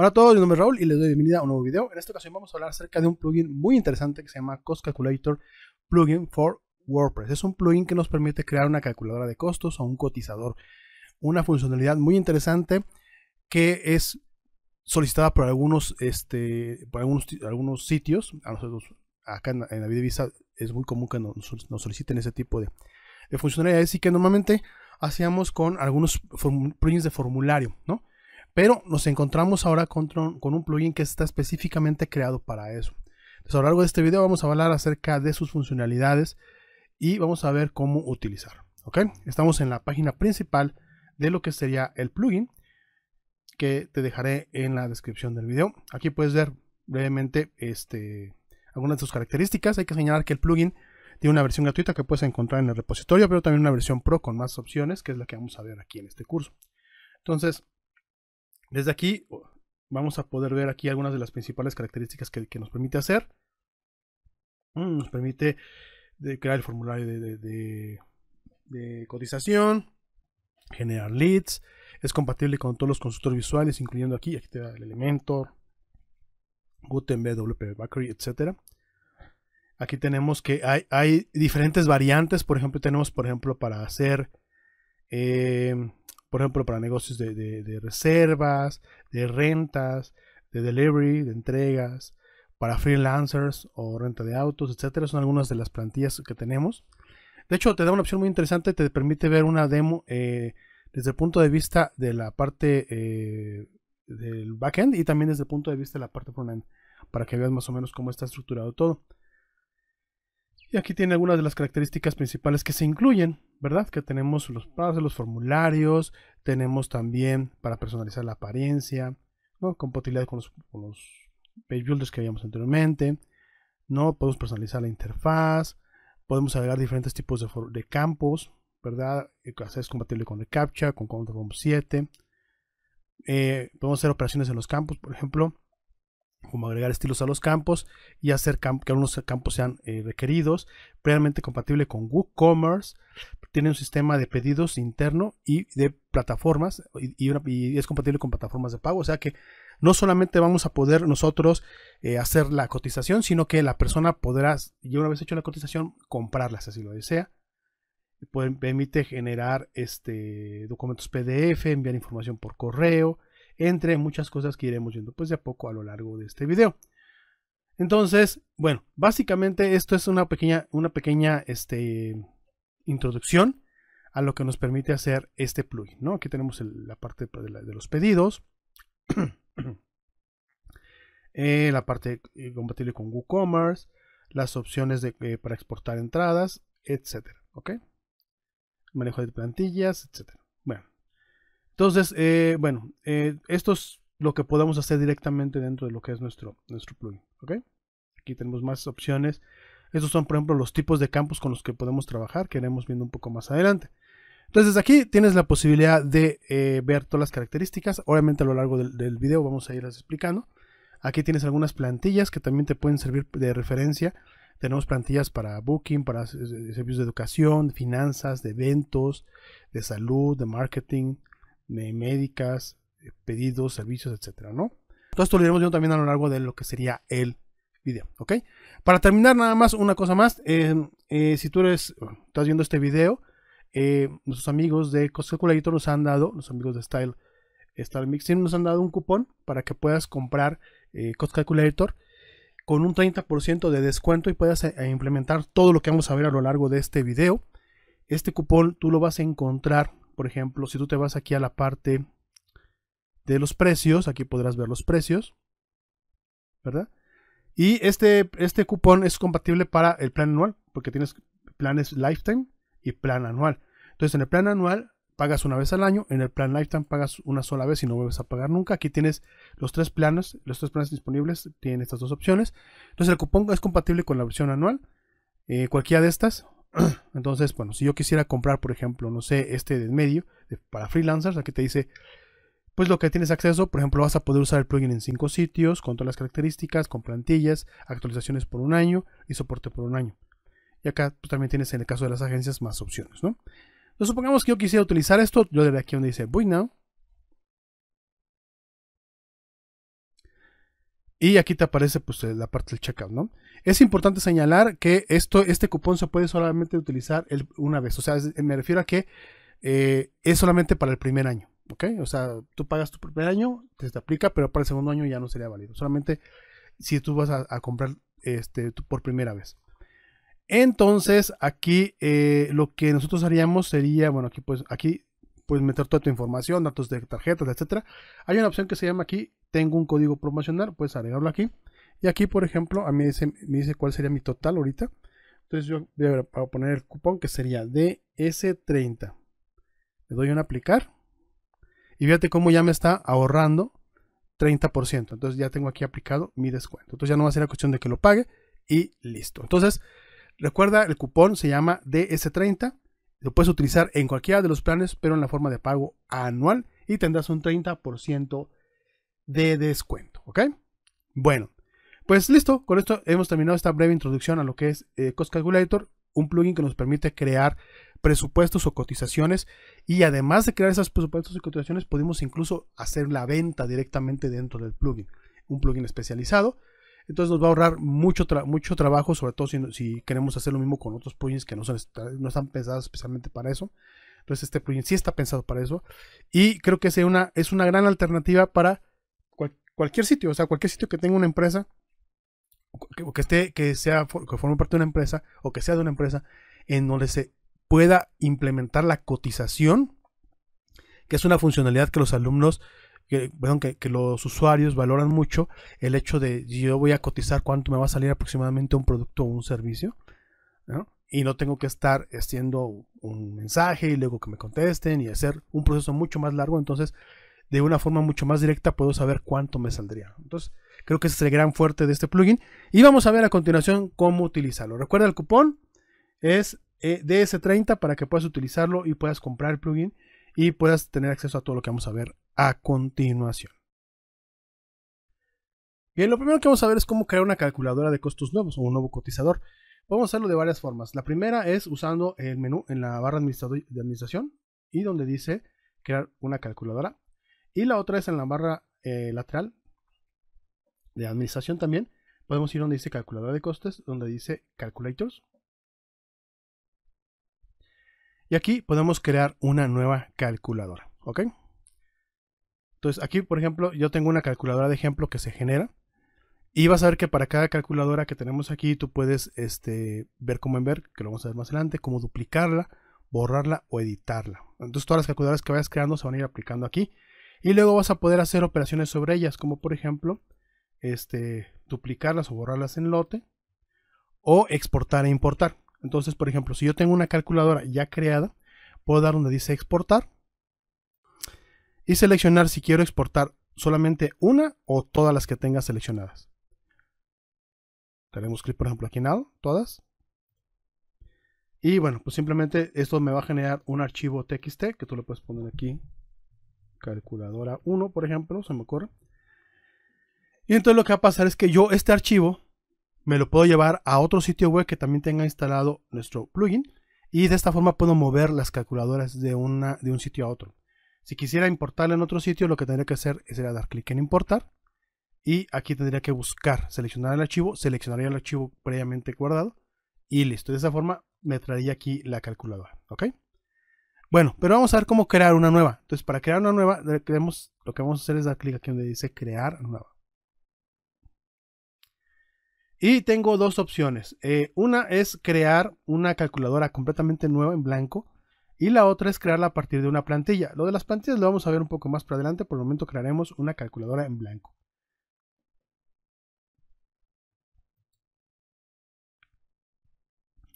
Hola a todos, mi nombre es Raúl y les doy bienvenida a un nuevo video. En esta ocasión vamos a hablar acerca de un plugin muy interesante que se llama Cost Calculator Plugin for WordPress. Es un plugin que nos permite crear una calculadora de costos o un cotizador. Una funcionalidad muy interesante que es solicitada por algunos, este, por algunos, sitios. A nosotros acá en, la Visa es muy común que nos, soliciten ese tipo de, de funcionalidades y que normalmente hacíamos con algunos plugins de formulario, ¿no? Pero nos encontramos ahora con, un plugin que está específicamente creado para eso. Entonces, a lo largo de este video vamos a hablar acerca de sus funcionalidades y vamos a ver cómo utilizarlo. Estamos en la página principal de lo que sería el plugin que te dejaré en la descripción del video. Aquí puedes ver brevemente este, algunas de sus características. Hay que señalar que el plugin tiene una versión gratuita que puedes encontrar en el repositorio, pero también una versión pro con más opciones, que es la que vamos a ver aquí en este curso. Entonces, desde aquí vamos a poder ver aquí algunas de las principales características que, nos permite hacer. Mm, nos permite eh, crear el formulario de, cotización, generar leads, es compatible con todos los constructores visuales, incluyendo aquí, aquí te da el elemento, Gutenberg, WP Bakery, etc. Aquí tenemos que hay, diferentes variantes, por ejemplo, tenemos, por ejemplo, para hacer eh, por ejemplo, para negocios de, reservas, de rentas, de delivery, de entregas, para freelancers o renta de autos, etcétera. Son algunas de las plantillas que tenemos. De hecho, te da una opción muy interesante, te permite ver una demo eh, desde el punto de vista de la parte eh, del backend y también desde el punto de vista de la parte frontend, para que veas más o menos cómo está estructurado todo. Y aquí tiene algunas de las características principales que se incluyen, ¿verdad? Que tenemos los pasos, los formularios, tenemos también para personalizar la apariencia, Compatibilidad con los, page builders que habíamos anteriormente, ¿no? Podemos personalizar la interfaz, podemos agregar diferentes tipos de, campos, ¿verdad? Eh, es compatible con el CAPTCHA, con Control 7. Eh, podemos hacer operaciones en los campos, por ejemplo, como agregar estilos a los campos y hacer que algunos campos sean eh, requeridos, previamente compatible con WooCommerce, tiene un sistema de pedidos interno y de plataformas y, es compatible con plataformas de pago, o sea que no solamente vamos a poder nosotros eh, hacer la cotización, sino que la persona podrá, ya una vez hecho la cotización, comprarla si así lo desea. permite generar este, documentos PDF, enviar información por correo, entre muchas cosas que iremos viendo pues de a poco a lo largo de este video. Entonces, bueno, básicamente esto es una pequeña, una pequeña este, introducción a lo que nos permite hacer este plugin, ¿no? Aquí tenemos la parte de, los pedidos, eh, la parte eh, compatible con WooCommerce, las opciones eh, para exportar entradas, etcétera, ¿ok? Manejo de plantillas, etcétera. Entonces, eh, bueno, eh, esto es lo que podemos hacer directamente dentro de lo que es nuestro, nuestro plugin. Aquí tenemos más opciones. Estos son, por ejemplo, los tipos de campos con los que podemos trabajar, que iremos viendo un poco más adelante. Entonces aquí tienes la posibilidad de eh, ver todas las características. Obviamente a lo largo del, del video vamos a irlas explicando. Aquí tienes algunas plantillas que también te pueden servir de referencia. Tenemos plantillas para booking, para servicios de educación, finanzas, de eventos, de salud, de marketing, médicas, eh, pedidos, servicios, etcétera, ¿no? Todo esto lo iremos viendo también a lo largo de lo que sería el video, ¿ok? Para terminar, nada más, una cosa más. Eh, eh, si tú eres, estás viendo este video, nuestros amigos de Cost Calculator nos han dado, los amigos de Style, Style Mixing, nos han dado un cupón para que puedas comprar Cost Calculator con un 30% de descuento y puedas implementar todo lo que vamos a ver a lo largo de este video. Este cupón tú lo vas a encontrar por ejemplo, si tú te vas aquí a la parte de los precios, aquí podrás ver los precios, ¿verdad? Y este, este cupón es compatible para el plan anual, porque tienes planes lifetime y plan anual. Entonces, en el plan anual pagas una vez al año, en el plan lifetime pagas una sola vez y no vuelves a pagar nunca. Aquí tienes los tres planes, los tres planes disponibles tienen estas dos opciones. Entonces, el cupón es compatible con la opción anual. Eh, cualquiera de estas Entonces, bueno, si yo quisiera comprar, por ejemplo, no sé, este de medio para freelancers, aquí te dice, pues lo que tienes acceso, por ejemplo, vas a poder usar el plugin en cinco sitios, con todas las características, con plantillas, actualizaciones por un año y soporte por un año. Y acá tú pues, también tienes en el caso de las agencias más opciones, ¿no? supongamos que yo quisiera utilizar esto, yo le aquí donde dice Buy Now, Y aquí te aparece pues, eh, la parte del checkout, ¿no? Es importante señalar que esto, este cupón se puede solamente utilizar una vez. O sea, me refiero a que eh, es solamente para el primer año, ¿ok? O sea, tú pagas tu primer año, te, te aplica, pero para el segundo año ya no sería válido. Solamente si tú vas a, comprar este, por primera vez. Entonces, aquí eh, lo que nosotros haríamos sería, bueno, aquí pues, aquí puedes meter toda tu información, datos de tarjetas, etcétera. Hay una opción que se llama aquí, tengo un código promocional, puedes agregarlo aquí. Y aquí, por ejemplo, a mí dice, me dice cuál sería mi total ahorita. Entonces yo voy a, poner el cupón que sería DS30. Le doy un aplicar. Y fíjate cómo ya me está ahorrando 30%. Entonces ya tengo aquí aplicado mi descuento. Entonces ya no va a ser la cuestión de que lo pague y listo. Entonces, recuerda, el cupón se llama DS30. Lo puedes utilizar en cualquiera de los planes, pero en la forma de pago anual y tendrás un 30% de descuento, ¿ok? Bueno, pues listo, con esto hemos terminado esta breve introducción a lo que es eh, Cost Calculator, un plugin que nos permite crear presupuestos o cotizaciones y además de crear esos presupuestos y cotizaciones podemos incluso hacer la venta directamente dentro del plugin, un plugin especializado entonces nos va a ahorrar mucho, mucho trabajo, sobre todo si, queremos hacer lo mismo con otros plugins que no, son, no están pensados especialmente para eso. Entonces este plugin sí está pensado para eso. Y creo que es una, es una gran alternativa para cualquier sitio. O sea, cualquier sitio que tenga una empresa, o que, esté, que, sea, que forme parte de una empresa o que sea de una empresa, en donde se pueda implementar la cotización, que es una funcionalidad que los alumnos que, los usuarios valoran mucho el hecho de yo voy a cotizar cuánto me va a salir aproximadamente un producto o un servicio, Y no tengo que estar haciendo un mensaje y luego que me contesten y hacer un proceso mucho más largo. Entonces, de una forma mucho más directa puedo saber cuánto me saldría. Entonces, creo que ese es el gran fuerte de este plugin. Y vamos a ver a continuación cómo utilizarlo. Recuerda el cupón es eh, DS30 para que puedas utilizarlo y puedas comprar el plugin y puedas tener acceso a todo lo que vamos a ver a continuación. Bien, lo primero que vamos a ver es cómo crear una calculadora de costos nuevos o un nuevo cotizador. vamos a hacerlo de varias formas. La primera es usando el menú en la barra de administración y donde dice crear una calculadora. Y la otra es en la barra eh, lateral de administración también. Podemos ir donde dice calculadora de costes, donde dice calculators. Y aquí podemos crear una nueva calculadora. ¿Ok? Entonces, aquí, por ejemplo, yo tengo una calculadora de ejemplo que se genera. Y vas a ver que para cada calculadora que tenemos aquí, tú puedes este, ver cómo ver, que lo vamos a ver más adelante, cómo duplicarla, borrarla o editarla. Entonces, todas las calculadoras que vayas creando se van a ir aplicando aquí. Y luego vas a poder hacer operaciones sobre ellas, como por ejemplo, este, duplicarlas o borrarlas en lote, o exportar e importar. Entonces, por ejemplo, si yo tengo una calculadora ya creada, puedo dar donde dice exportar y seleccionar si quiero exportar solamente una o todas las que tenga seleccionadas. Tenemos clic, por ejemplo, aquí en todas. Y bueno, pues simplemente esto me va a generar un archivo TXT que tú lo puedes poner aquí. Calculadora 1, por ejemplo, se me ocurre. Y entonces lo que va a pasar es que yo este archivo me lo puedo llevar a otro sitio web que también tenga instalado nuestro plugin. Y de esta forma puedo mover las calculadoras de, una, de un sitio a otro. Si quisiera importarla en otro sitio, lo que tendría que hacer es dar clic en importar. Y aquí tendría que buscar, seleccionar el archivo, seleccionaría el archivo previamente guardado. Y listo, de esa forma me traería aquí la calculadora. ¿Ok? Bueno, pero vamos a ver cómo crear una nueva. Entonces, para crear una nueva, lo que vamos a hacer es dar clic aquí donde dice crear nueva. Y tengo dos opciones. Eh, una es crear una calculadora completamente nueva en blanco y la otra es crearla a partir de una plantilla. Lo de las plantillas lo vamos a ver un poco más para adelante, por el momento crearemos una calculadora en blanco.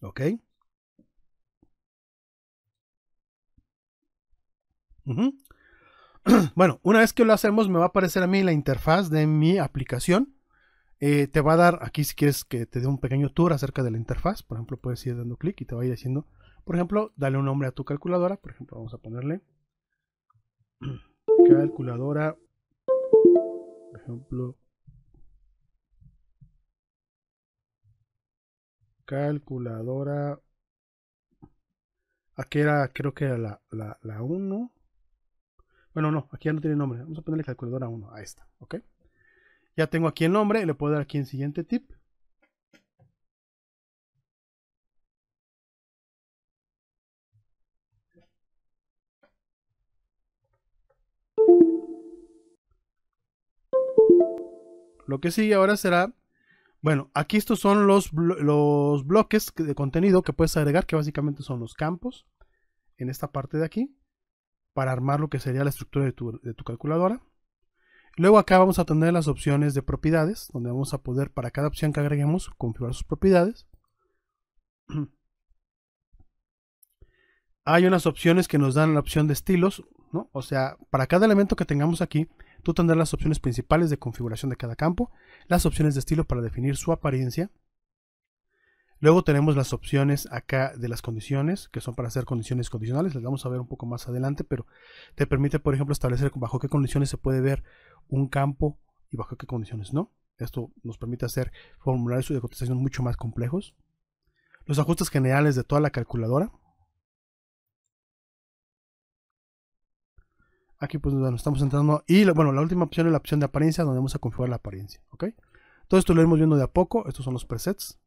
¿Ok? bueno, una vez que lo hacemos me va a aparecer a mí la interfaz de mi aplicación. Eh, te va a dar aquí si quieres que te dé un pequeño tour acerca de la interfaz. Por ejemplo, puedes ir dando clic y te va a ir haciendo por ejemplo, dale un nombre a tu calculadora. Por ejemplo, vamos a ponerle calculadora. Por ejemplo, calculadora. Aquí era, creo que era la, la, la 1. Bueno, no, aquí ya no tiene nombre. Vamos a ponerle calculadora 1 a esta, ¿ok? Ya tengo aquí el nombre, le puedo dar aquí en siguiente tip. Lo que sigue ahora será, bueno, aquí estos son los, bloques de contenido que puedes agregar, que básicamente son los campos, en esta parte de aquí, para armar lo que sería la estructura de tu, calculadora. Luego acá vamos a tener las opciones de propiedades, donde vamos a poder para cada opción que agreguemos configurar sus propiedades. Hay unas opciones que nos dan la opción de estilos, O sea, para cada elemento que tengamos aquí Tú tendrás las opciones principales de configuración de cada campo, las opciones de estilo para definir su apariencia. Luego tenemos las opciones acá de las condiciones, que son para hacer condiciones condicionales, las vamos a ver un poco más adelante, pero te permite, por ejemplo, establecer bajo qué condiciones se puede ver un campo y bajo qué condiciones no. Esto nos permite hacer formularios de cotización mucho más complejos. Los ajustes generales de toda la calculadora, Aquí pues bueno, estamos entrando. Y bueno, la última opción es la opción de apariencia, donde vamos a configurar la apariencia. ¿Ok? Todo esto lo iremos viendo de a poco. Estos son los presets.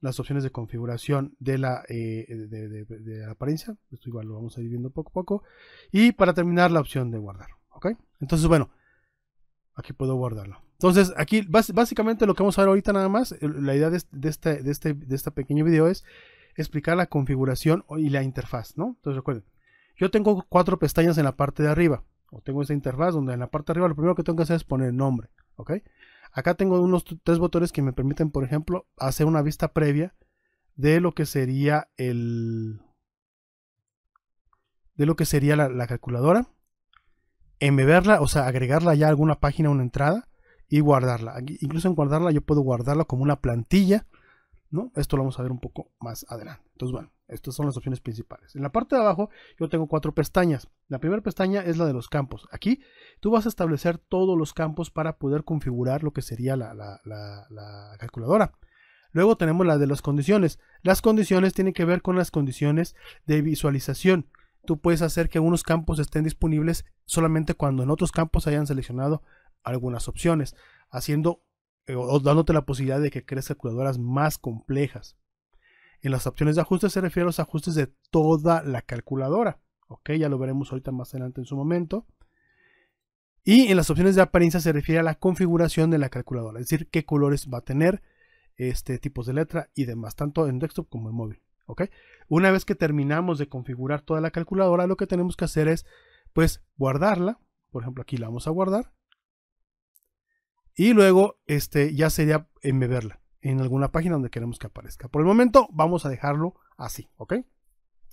Las opciones de configuración de la, eh, de, apariencia. Esto igual lo vamos a ir viendo poco a poco. Y para terminar, la opción de guardar. ¿Ok? Entonces, bueno, aquí puedo guardarlo. Entonces, aquí básicamente lo que vamos a ver ahorita nada más, la idea de, este, de este, de este pequeño video es explicar la configuración y la interfaz, ¿no? Entonces recuerden, yo tengo cuatro pestañas en la parte de arriba, o tengo esa interfaz donde en la parte de arriba lo primero que tengo que hacer es poner nombre, ¿ok? Acá tengo unos tres botones que me permiten, por ejemplo, hacer una vista previa de lo que sería el... de lo que sería la, calculadora, verla, o sea, agregarla ya a alguna página, una entrada, y guardarla. incluso en guardarla yo puedo guardarla como una plantilla, ¿no? Esto lo vamos a ver un poco más adelante. Entonces, bueno. Estas son las opciones principales. En la parte de abajo yo tengo cuatro pestañas. La primera pestaña es la de los campos. Aquí tú vas a establecer todos los campos para poder configurar lo que sería la, calculadora. Luego tenemos la de las condiciones. Las condiciones tienen que ver con las condiciones de visualización. Tú puedes hacer que unos campos estén disponibles solamente cuando en otros campos hayan seleccionado algunas opciones, haciendo eh, dándote la posibilidad de que crees calculadoras más complejas. En las opciones de ajustes se refiere a los ajustes de toda la calculadora. Ok, ya lo veremos ahorita más adelante en su momento. Y en las opciones de apariencia se refiere a la configuración de la calculadora, es decir, qué colores va a tener, este tipos de letra y demás, tanto en desktop como en móvil. ¿ok? Una vez que terminamos de configurar toda la calculadora, lo que tenemos que hacer es, pues, guardarla. Por ejemplo, aquí la vamos a guardar. Y luego, este, ya sería embeberla en alguna página donde queremos que aparezca. Por el momento vamos a dejarlo así, ¿ok?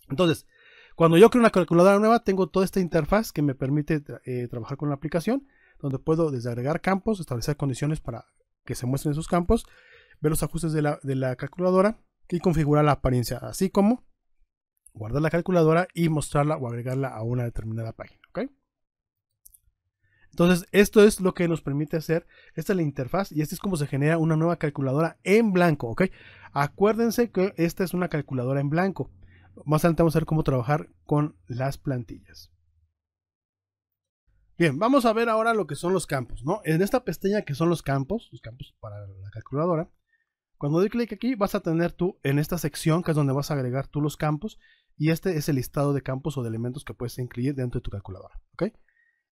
Entonces, cuando yo creo una calculadora nueva, tengo toda esta interfaz que me permite eh, trabajar con la aplicación, donde puedo desagregar campos, establecer condiciones para que se muestren esos campos, ver los ajustes de la, de la calculadora y configurar la apariencia, así como guardar la calculadora y mostrarla o agregarla a una determinada página, ¿ok? Entonces, esto es lo que nos permite hacer. Esta es la interfaz y este es como se genera una nueva calculadora en blanco, ¿ok? Acuérdense que esta es una calculadora en blanco. Más adelante vamos a ver cómo trabajar con las plantillas. Bien, vamos a ver ahora lo que son los campos, ¿no? En esta pestaña que son los campos, los campos para la calculadora, cuando doy clic aquí vas a tener tú en esta sección que es donde vas a agregar tú los campos y este es el listado de campos o de elementos que puedes incluir dentro de tu calculadora, ¿ok?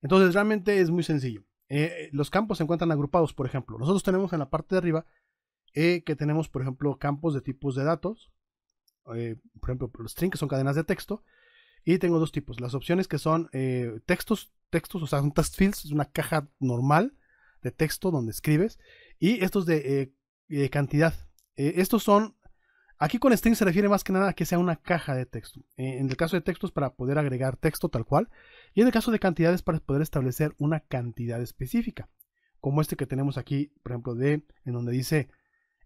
Entonces realmente es muy sencillo. Eh, los campos se encuentran agrupados, por ejemplo. Nosotros tenemos en la parte de arriba eh, que tenemos, por ejemplo, campos de tipos de datos. Eh, por ejemplo, los string, que son cadenas de texto. Y tengo dos tipos. Las opciones que son textos, textos, o sea, un text fields, es una caja normal de texto donde escribes. Y estos de cantidad. estos son Aquí con string se refiere más que nada a que sea una caja de texto. Eh, en el caso de textos para poder agregar texto tal cual. Y en el caso de cantidades para poder establecer una cantidad específica. Como este que tenemos aquí, por ejemplo, de en donde dice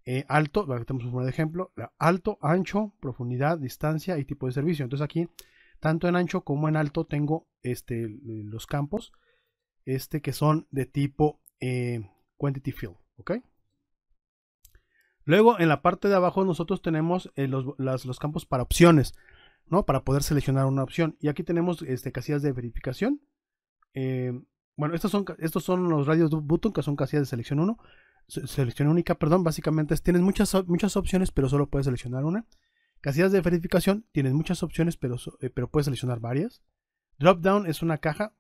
eh, alto, tenemos un ejemplo, alto, ancho, profundidad, distancia y tipo de servicio. Entonces aquí, tanto en ancho como en alto tengo este, los campos este, que son de tipo eh, quantity field. ¿ok? Luego, en la parte de abajo, nosotros tenemos eh, los, campos para opciones, ¿no? Para poder seleccionar una opción. Y aquí tenemos este, casillas de verificación. Eh, bueno, estos son, estos son los radios button, que son casillas de selección 1. Selección única, perdón. Básicamente tienes muchas, muchas opciones, pero solo puedes seleccionar una. Casillas de verificación, tienes muchas opciones, pero, eh, pero puedes seleccionar varias. Drop down es una caja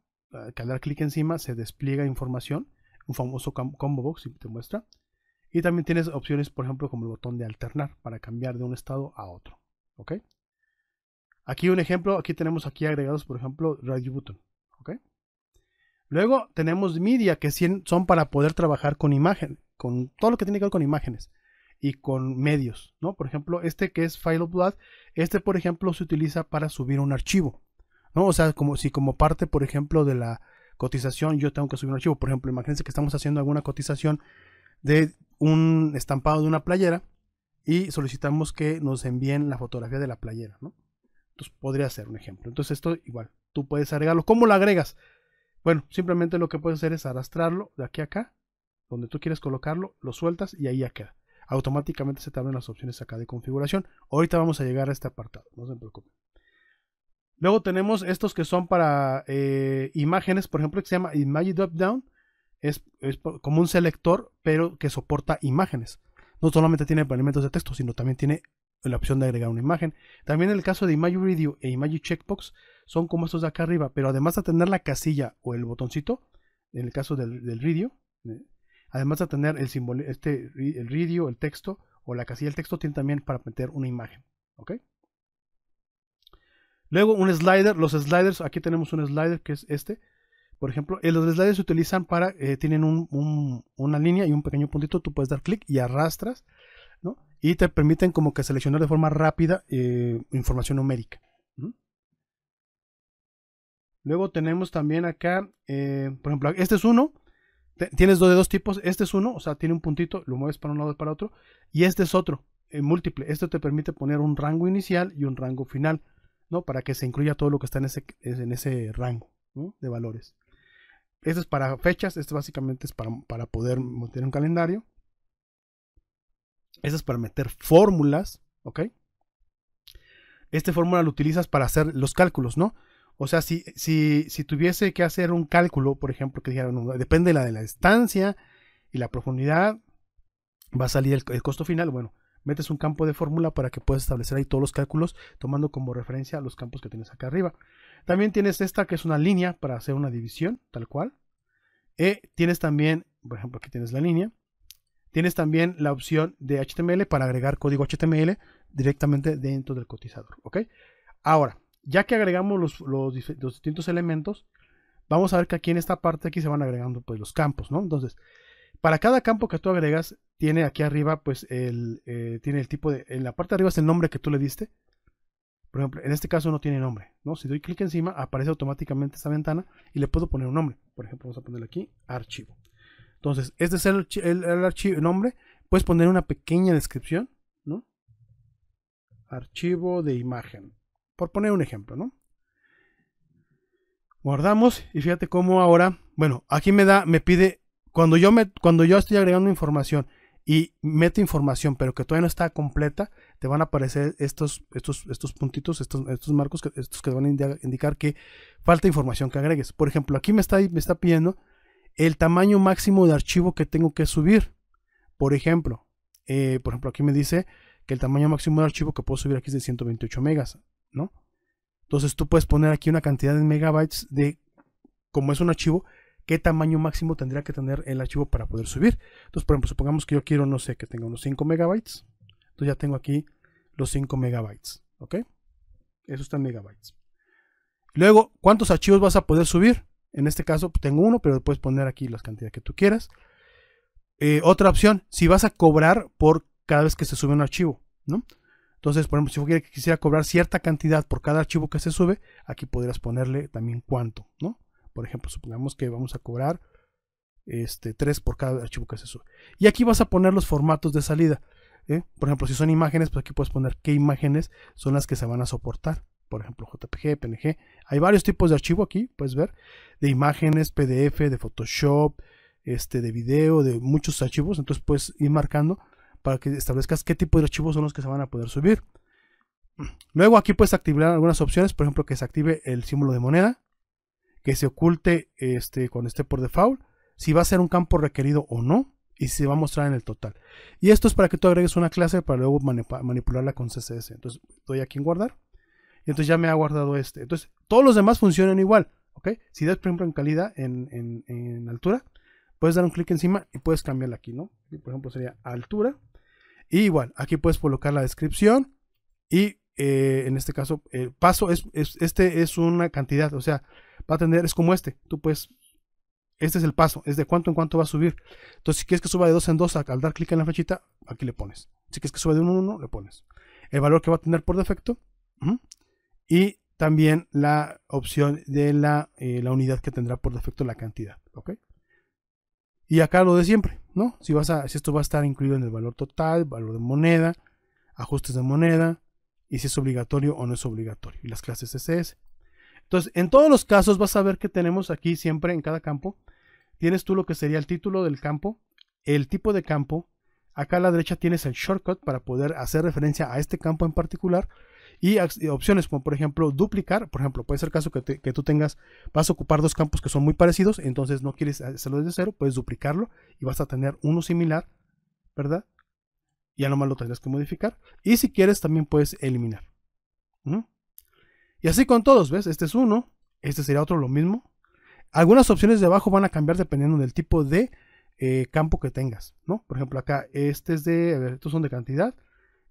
que al dar clic encima se despliega información. Un famoso combo box, si te muestra. Y también tienes opciones, por ejemplo, como el botón de alternar para cambiar de un estado a otro. ¿Ok? Aquí un ejemplo, aquí tenemos aquí agregados, por ejemplo, Radio Button. ¿Ok? Luego tenemos media, que son para poder trabajar con imagen, con todo lo que tiene que ver con imágenes y con medios, ¿no? Por ejemplo, este que es File of Blood, este, por ejemplo, se utiliza para subir un archivo, ¿no? O sea, como si como parte, por ejemplo, de la cotización yo tengo que subir un archivo. Por ejemplo, imagínense que estamos haciendo alguna cotización de un estampado de una playera y solicitamos que nos envíen la fotografía de la playera, Entonces podría ser un ejemplo. Entonces esto igual, tú puedes agregarlo. ¿Cómo lo agregas? Bueno, simplemente lo que puedes hacer es arrastrarlo de aquí a acá, donde tú quieres colocarlo, lo sueltas y ahí ya queda. Automáticamente se te abren las opciones acá de configuración. Ahorita vamos a llegar a este apartado, no se preocupen. Luego tenemos estos que son para eh, imágenes, por ejemplo, que se llama Image Dropdown Down es, como un selector, pero que soporta imágenes. No solamente tiene elementos de texto, sino también tiene la opción de agregar una imagen. También en el caso de Image radio e Image Checkbox son como estos de acá arriba, pero además de tener la casilla o el botoncito, en el caso del, del ¿eh? además de tener el símbolo, este, el radio, el texto o la casilla del texto, tiene también para meter una imagen. ¿ok? Luego un slider, los sliders, aquí tenemos un slider que es este, por ejemplo, eh, los sliders se utilizan para, eh, tienen una línea y un pequeño puntito, tú puedes dar clic y arrastras, ¿no? Y te permiten como que seleccionar de forma rápida eh, información numérica. Luego tenemos también acá, por ejemplo, este es uno, tienes dos de dos tipos, este es uno, o sea, tiene un puntito, lo mueves para un lado y para otro, y este es otro, múltiple. Esto te permite poner un rango inicial y un rango final, ¿no? Para que se incluya todo lo que está en ese, en ese rango de valores esto es para fechas, esto básicamente es para, para poder mantener un calendario. Esto es para meter fórmulas, ¿ok? Este fórmula lo utilizas para hacer los cálculos, ¿no? O sea, si, si, si tuviese que hacer un cálculo, por ejemplo, que dijera, depende de la de la distancia y la profundidad, va a salir el costo final. Bueno, metes un campo de fórmula para que puedas establecer ahí todos los cálculos tomando como referencia los campos que tienes acá arriba. También tienes esta que es una línea para hacer una división, tal cual. y e, tienes también, por ejemplo, aquí tienes la línea. Tienes también la opción de HTML para agregar código HTML directamente dentro del cotizador. ¿ok? Ahora, ya que agregamos los, los, distintos elementos, vamos a ver que aquí en esta parte aquí se van agregando pues, los campos. ¿no? Entonces, para cada campo que tú agregas, tiene aquí arriba, pues, el, eh, tiene el tipo de, en la parte de arriba es el nombre que tú le diste. Por ejemplo, en este caso no tiene nombre, ¿no? Si doy clic encima, aparece automáticamente esta ventana y le puedo poner un nombre. Por ejemplo, vamos a ponerle aquí, archivo. Entonces, este es el, archivo, el nombre. Puedes poner una pequeña descripción, ¿no? Archivo de imagen. Por poner un ejemplo, ¿no? Guardamos y fíjate cómo ahora, bueno, aquí me da, me pide, cuando yo, me, cuando yo estoy agregando información y mete información, pero que todavía no está completa, te van a aparecer estos, estos, estos puntitos, estos, estos marcos, que, estos que van a indicar que falta información que agregues. Por ejemplo, aquí me está, me está pidiendo el tamaño máximo de archivo que tengo que subir. Por ejemplo, eh, por ejemplo, aquí me dice que el tamaño máximo de archivo que puedo subir aquí es de 128 megas, ¿no? Entonces tú puedes poner aquí una cantidad de megabytes de, como es un archivo, qué tamaño máximo tendría que tener el archivo para poder subir. Entonces, por ejemplo, supongamos que yo quiero, no sé, que tenga unos 5 megabytes. Entonces ya tengo aquí los 5 megabytes, ¿ok? Eso está en megabytes. Luego, ¿cuántos archivos vas a poder subir? En este caso pues, tengo uno, pero puedes poner aquí las cantidades que tú quieras. Eh, otra opción, si vas a cobrar por cada vez que se sube un archivo, ¿no? Entonces, por ejemplo, si yo quisiera cobrar cierta cantidad por cada archivo que se sube, aquí podrías ponerle también cuánto, ¿no? Por ejemplo, supongamos que vamos a cobrar este, 3 por cada archivo que se sube. Y aquí vas a poner los formatos de salida. ¿eh? Por ejemplo, si son imágenes, pues aquí puedes poner qué imágenes son las que se van a soportar. Por ejemplo, JPG, PNG. Hay varios tipos de archivo aquí, puedes ver. De imágenes, PDF, de Photoshop, este, de video, de muchos archivos. Entonces puedes ir marcando para que establezcas qué tipo de archivos son los que se van a poder subir. Luego aquí puedes activar algunas opciones, por ejemplo que se active el símbolo de moneda, que se oculte este, cuando esté por default, si va a ser un campo requerido o no, y si se va a mostrar en el total. Y esto es para que tú agregues una clase para luego manipularla con CSS. Entonces doy aquí en guardar. Y entonces ya me ha guardado este. Entonces todos los demás funcionan igual. ¿ok? Si das, por ejemplo, en calidad, en, altura, puedes dar un clic encima y puedes cambiarla aquí, ¿no? Por ejemplo, sería altura. Y igual, aquí puedes colocar la descripción y eh, en este caso el paso es, este es una cantidad, o sea, va a tener, es como este, tú puedes, este es el paso, es de cuánto en cuánto va a subir. Entonces, si quieres que suba de 2 en 2, al dar clic en la flechita, aquí le pones. Si quieres que suba de 1 en 1, le pones. El valor que va a tener por defecto y también la opción de la, eh, la unidad que tendrá por defecto la cantidad. Y acá lo de siempre, ¿no? Si, vas a, si esto va a estar incluido en el valor total, valor de moneda, ajustes de moneda, y si es obligatorio o no es obligatorio, y las clases CSS entonces, en todos los casos vas a ver que tenemos aquí siempre en cada campo, tienes tú lo que sería el título del campo, el tipo de campo, acá a la derecha tienes el shortcut para poder hacer referencia a este campo en particular y opciones como por ejemplo duplicar, por ejemplo, puede ser caso que, tú tengas, vas a ocupar dos campos que son muy parecidos, entonces no quieres hacerlo desde cero, puedes duplicarlo y vas a tener uno similar, ¿verdad? Ya nomás lo tendrás que modificar y si quieres también puedes eliminar. Y así con todos, ¿ves? Este es uno, este sería otro lo mismo. Algunas opciones de abajo van a cambiar dependiendo del tipo de eh, campo que tengas, ¿no? Por ejemplo, acá este es de, estos son de cantidad,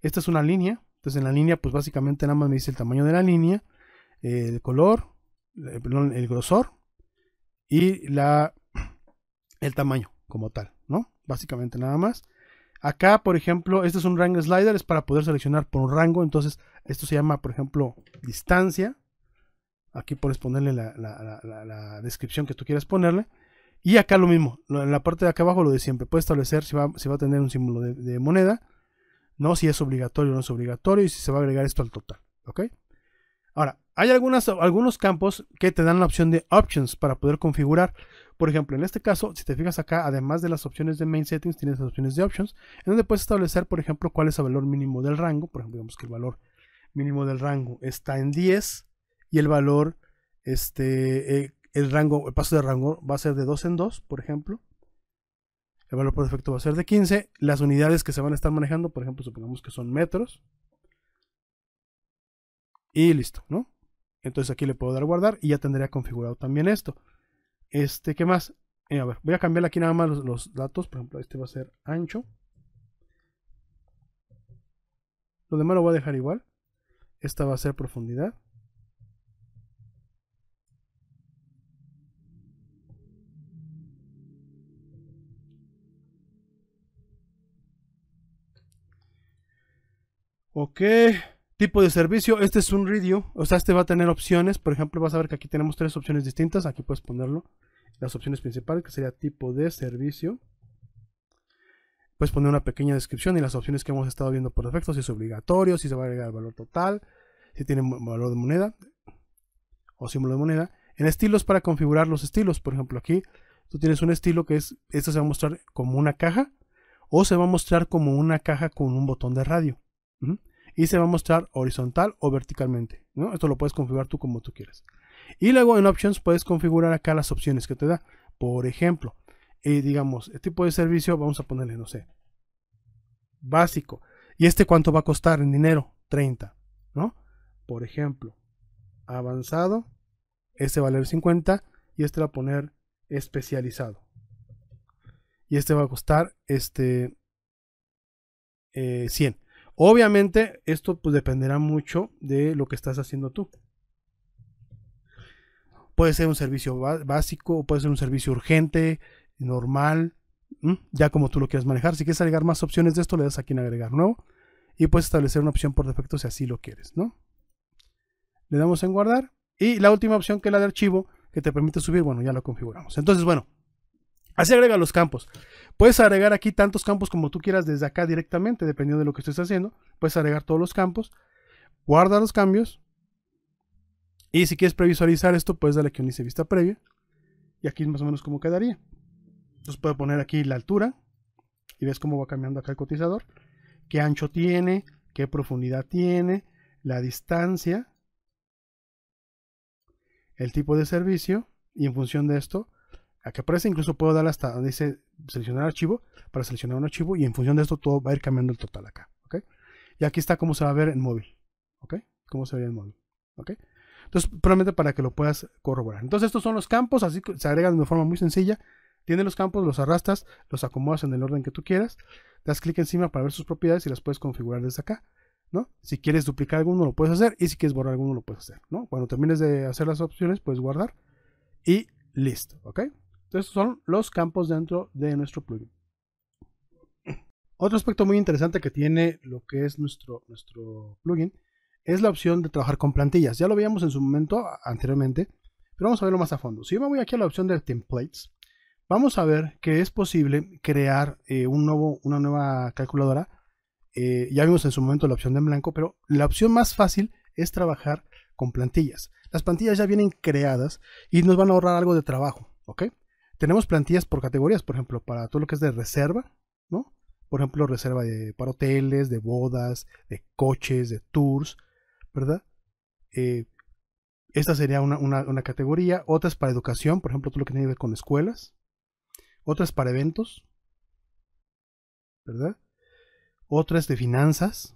esta es una línea, entonces en la línea pues básicamente nada más me dice el tamaño de la línea, el color, eh, el grosor y la, el tamaño como tal, ¿no? Básicamente nada más. Acá, por ejemplo, este es un rango slider, es para poder seleccionar por un rango. Entonces, esto se llama, por ejemplo, distancia. Aquí puedes ponerle la, descripción que tú quieras ponerle. Y acá lo mismo, en la parte de acá abajo lo de siempre. Puedes establecer si va, a tener un símbolo de, moneda, no si es obligatorio o no es obligatorio y si se va a agregar esto al total. ¿Ok? Ahora, hay algunos campos que te dan la opción de options para poder configurar. Por ejemplo, en este caso, si te fijas acá, además de las opciones de main settings, tienes las opciones de options, en donde puedes establecer, por ejemplo, cuál es el valor mínimo del rango. Por ejemplo, digamos que el valor mínimo del rango está en 10 y el valor, este, eh, el rango, el paso de rango va a ser de 2 en 2, por ejemplo. El valor por defecto va a ser de 15. Las unidades que se van a estar manejando, por ejemplo, supongamos que son metros. Y listo, ¿no? Entonces aquí le puedo dar guardar y ya tendría configurado también esto. Este, ¿qué más? Eh, a ver, voy a cambiar aquí nada más los, los, datos. Por ejemplo, este va a ser ancho. Lo demás lo voy a dejar igual. Esta va a ser profundidad. Ok. Tipo de servicio, este es un radio, o sea, este va a tener opciones, por ejemplo, vas a ver que aquí tenemos tres opciones distintas, aquí puedes ponerlo, las opciones principales, que sería tipo de servicio, puedes poner una pequeña descripción y las opciones que hemos estado viendo por defecto, si es obligatorio, si se va a agregar valor total, si tiene valor de moneda o símbolo de moneda. En estilos para configurar los estilos, por ejemplo aquí, tú tienes un estilo que es, esto se va a mostrar como una caja o se va a mostrar como una caja con un botón de radio y se va a mostrar horizontal o verticalmente. ¿no? Esto lo puedes configurar tú como tú quieras. Y luego en Options puedes configurar acá las opciones que te da. Por ejemplo, eh, digamos, el este tipo de servicio, vamos a ponerle, no sé, básico. ¿Y este cuánto va a costar en dinero? 30, ¿no? Por ejemplo, avanzado, este va valer 50 y este va a poner especializado. Y este va a costar este eh, 100. Obviamente, esto pues, dependerá mucho de lo que estás haciendo tú. Puede ser un servicio básico, puede ser un servicio urgente, normal, ya como tú lo quieras manejar. Si quieres agregar más opciones de esto, le das aquí en agregar nuevo y puedes establecer una opción por defecto si así lo quieres, ¿no? Le damos en guardar y la última opción que es la de archivo que te permite subir, bueno, ya lo configuramos. Entonces, bueno, Así agrega los campos. Puedes agregar aquí tantos campos como tú quieras desde acá directamente, dependiendo de lo que estés haciendo. Puedes agregar todos los campos. Guarda los cambios. Y si quieres previsualizar esto, puedes darle aquí un hice vista previa. Y aquí es más o menos como quedaría. Entonces puedo poner aquí la altura. Y ves cómo va cambiando acá el cotizador. Qué ancho tiene, qué profundidad tiene, la distancia, el tipo de servicio. Y en función de esto, Aquí aparece, incluso puedo dar hasta donde dice seleccionar archivo para seleccionar un archivo y en función de esto todo va a ir cambiando el total acá. ¿ok? Y aquí está cómo se va a ver en móvil. ¿ok? Cómo se ve en móvil. ¿ok? Entonces, probablemente para que lo puedas corroborar. Entonces, estos son los campos, así que se agregan de una forma muy sencilla. Tienes los campos, los arrastras, los acomodas en el orden que tú quieras. Das clic encima para ver sus propiedades y las puedes configurar desde acá. ¿no? Si quieres duplicar alguno, lo puedes hacer. Y si quieres borrar alguno, lo puedes hacer. ¿no? Cuando termines de hacer las opciones, puedes guardar. Y listo. ¿ok? Estos son los campos dentro de nuestro plugin. Otro aspecto muy interesante que tiene lo que es nuestro, nuestro plugin es la opción de trabajar con plantillas. Ya lo veíamos en su momento anteriormente, pero vamos a verlo más a fondo. Si yo me voy aquí a la opción de templates, vamos a ver que es posible crear eh, un nuevo, una nueva calculadora. Eh, ya vimos en su momento la opción de en blanco, pero la opción más fácil es trabajar con plantillas. Las plantillas ya vienen creadas y nos van a ahorrar algo de trabajo, ¿ok? tenemos plantillas por categorías, por ejemplo, para todo lo que es de reserva, ¿no? Por ejemplo, reserva de, para hoteles, de bodas, de coches, de tours, ¿verdad? Eh, esta sería una, una, una categoría. Otras para educación, por ejemplo, todo lo que tiene que ver con escuelas. Otras para eventos, ¿verdad? Otras de finanzas.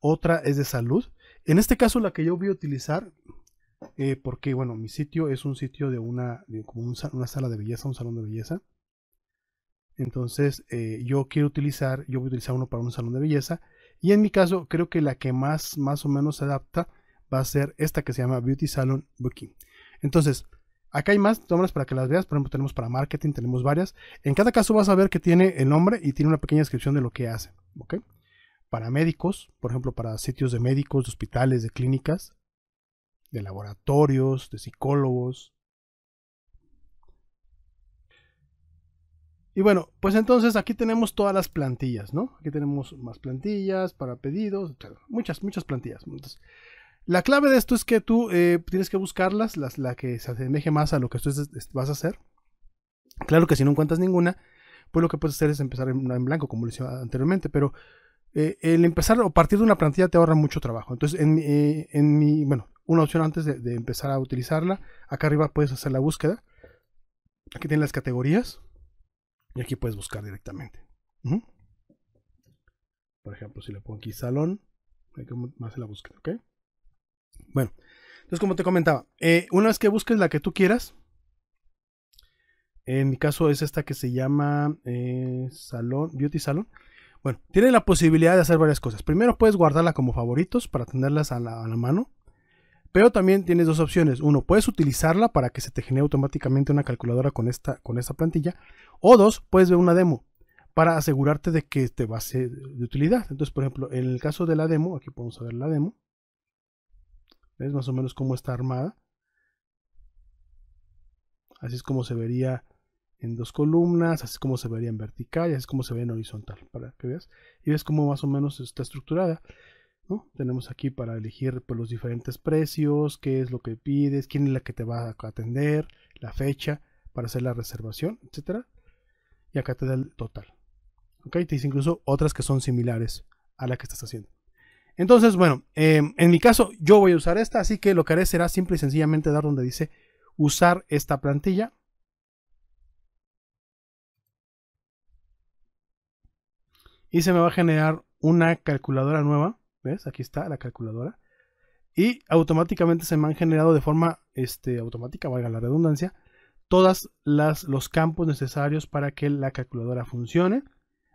Otra es de salud. En este caso, la que yo voy a utilizar eh, porque bueno, mi sitio es un sitio de una, como una sala de belleza, un salón de belleza. Entonces eh, yo quiero utilizar, yo voy a utilizar uno para un salón de belleza. Y en mi caso creo que la que más, más o menos se adapta va a ser esta que se llama Beauty Salon Booking. Entonces, acá hay más, tomarlas para que las veas. Por ejemplo, tenemos para marketing, tenemos varias. En cada caso vas a ver que tiene el nombre y tiene una pequeña descripción de lo que hace. Para médicos, por ejemplo, para sitios de médicos, hospitales, de clínicas, de laboratorios, de psicólogos. Y bueno, pues entonces aquí tenemos todas las plantillas, ¿no? Aquí tenemos más plantillas para pedidos, Muchas, muchas plantillas. la clave de esto es que tú eh, tienes que buscarlas, las, la que se asemeje más a lo que tú vas a hacer. Claro que si no encuentras ninguna, pues lo que puedes hacer es empezar en, blanco, como lo decía anteriormente, pero eh, el empezar o partir de una plantilla te ahorra mucho trabajo. Entonces, en, eh, en mi, bueno, una opción antes de, empezar a utilizarla. Acá arriba puedes hacer la búsqueda. Aquí tienen las categorías. Y aquí puedes buscar directamente. Por ejemplo, si le pongo aquí salón, hay que hace la búsqueda, Bueno, entonces como te comentaba, eh, una vez que busques la que tú quieras, en mi caso es esta que se llama eh, Salón, Beauty Salon. Bueno, tiene la posibilidad de hacer varias cosas. Primero puedes guardarla como favoritos para tenerlas a la mano. Pero también tienes dos opciones. Uno, puedes utilizarla para que se te genere automáticamente una calculadora con esta, con plantilla. O dos, puedes ver una demo para asegurarte de que te va a ser de utilidad. Entonces, por ejemplo, en el caso de la demo, aquí podemos ver la demo. ¿Ves más o menos cómo está armada? Así es como se vería en dos columnas, así es como se vería en vertical y así es como se ve en horizontal, para que veas. Y ves cómo más o menos está estructurada. Tenemos aquí para elegir pues, los diferentes precios, qué es lo que pides, quién es la que te va a atender, la fecha para hacer la reservación, etcétera. Y acá te da el total. ¿Ok? Te dice incluso otras que son similares a la que estás haciendo. Entonces, bueno, em, en mi caso yo voy a usar esta, así que lo que haré será simple y sencillamente dar donde dice usar esta plantilla. Y se me va a generar una calculadora nueva ¿Ves? Aquí está la calculadora. Y automáticamente se me han generado de forma este, automática, valga la redundancia, todos los campos necesarios para que la calculadora funcione.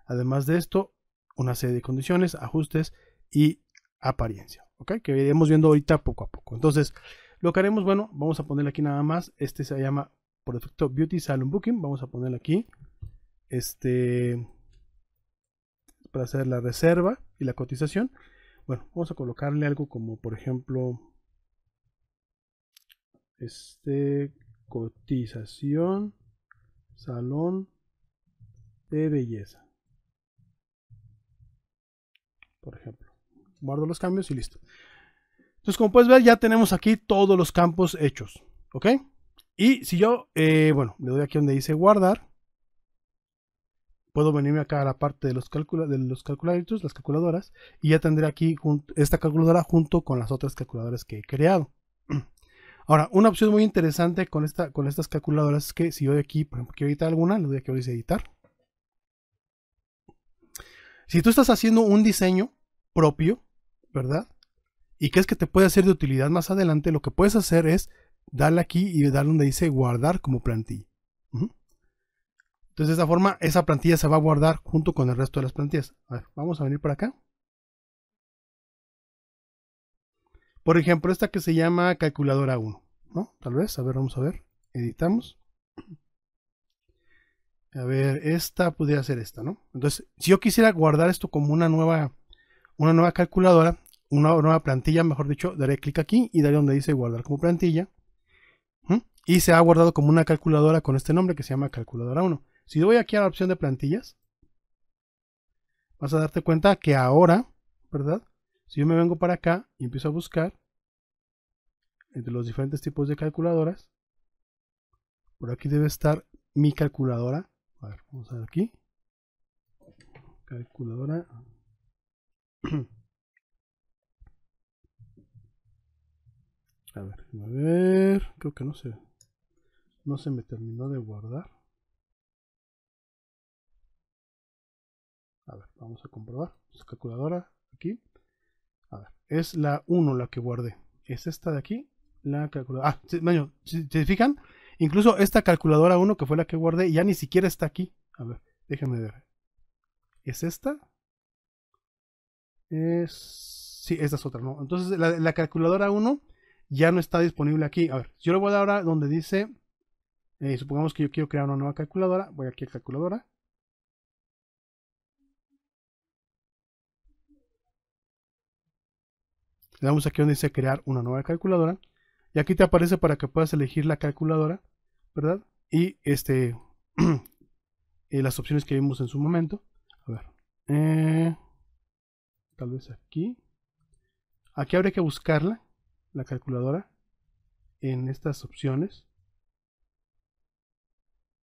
Además de esto, una serie de condiciones, ajustes y apariencia. ¿Ok? Que iremos viendo ahorita poco a poco. Entonces, lo que haremos, bueno, vamos a ponerle aquí nada más. Este se llama por defecto Beauty Salon Booking. Vamos a poner aquí. Este. Para hacer la reserva y la cotización. Bueno, vamos a colocarle algo como por ejemplo este cotización salón de belleza. Por ejemplo, guardo los cambios y listo. Entonces, como puedes ver, ya tenemos aquí todos los campos hechos. ¿Ok? Y si yo, eh, bueno, le doy aquí donde dice guardar puedo venirme acá a la parte de los, cálculos de los las calculadoras, y ya tendré aquí esta calculadora junto con las otras calculadoras que he creado. Ahora, una opción muy interesante con, esta, con estas calculadoras es que si voy aquí, por ejemplo, quiero editar alguna, le doy aquí a editar. Si tú estás haciendo un diseño propio, ¿verdad? Y crees que te puede ser de utilidad más adelante, lo que puedes hacer es darle aquí y darle donde dice guardar como plantilla. Entonces de esa forma esa plantilla se va a guardar junto con el resto de las plantillas. A ver, vamos a venir por acá. Por ejemplo, esta que se llama calculadora 1, ¿no? Tal vez, a ver, vamos a ver. Editamos. A ver, esta podría ser esta, ¿no? Entonces, si yo quisiera guardar esto como una nueva, una nueva calculadora, una nueva plantilla, mejor dicho, daré clic aquí y daré donde dice guardar como plantilla. Y se ha guardado como una calculadora con este nombre que se llama calculadora 1. Si voy aquí a la opción de plantillas, vas a darte cuenta que ahora, ¿verdad? Si yo me vengo para acá y empiezo a buscar entre los diferentes tipos de calculadoras, por aquí debe estar mi calculadora. A ver, vamos a ver aquí. Calculadora. A ver, a ver, creo que no se, no se me terminó de guardar. A ver, vamos a comprobar. Su calculadora, aquí. A ver, es la 1 la que guardé. Es esta de aquí, la calculadora. Ah, si, bueno, fijan, incluso esta calculadora 1 que fue la que guardé, ya ni siquiera está aquí. A ver, déjenme ver. ¿Es esta? Es... Sí, esta es otra, ¿no? Entonces, la, calculadora 1 ya no está disponible aquí. A ver, yo le voy a dar ahora donde dice... Eh, supongamos que yo quiero crear una nueva calculadora. Voy aquí a calculadora. Le damos aquí donde dice crear una nueva calculadora. Y aquí te aparece para que puedas elegir la calculadora, ¿verdad? Y este eh, las opciones que vimos en su momento. A ver. Eh, tal vez aquí. Aquí habría que buscarla, la calculadora, en estas opciones.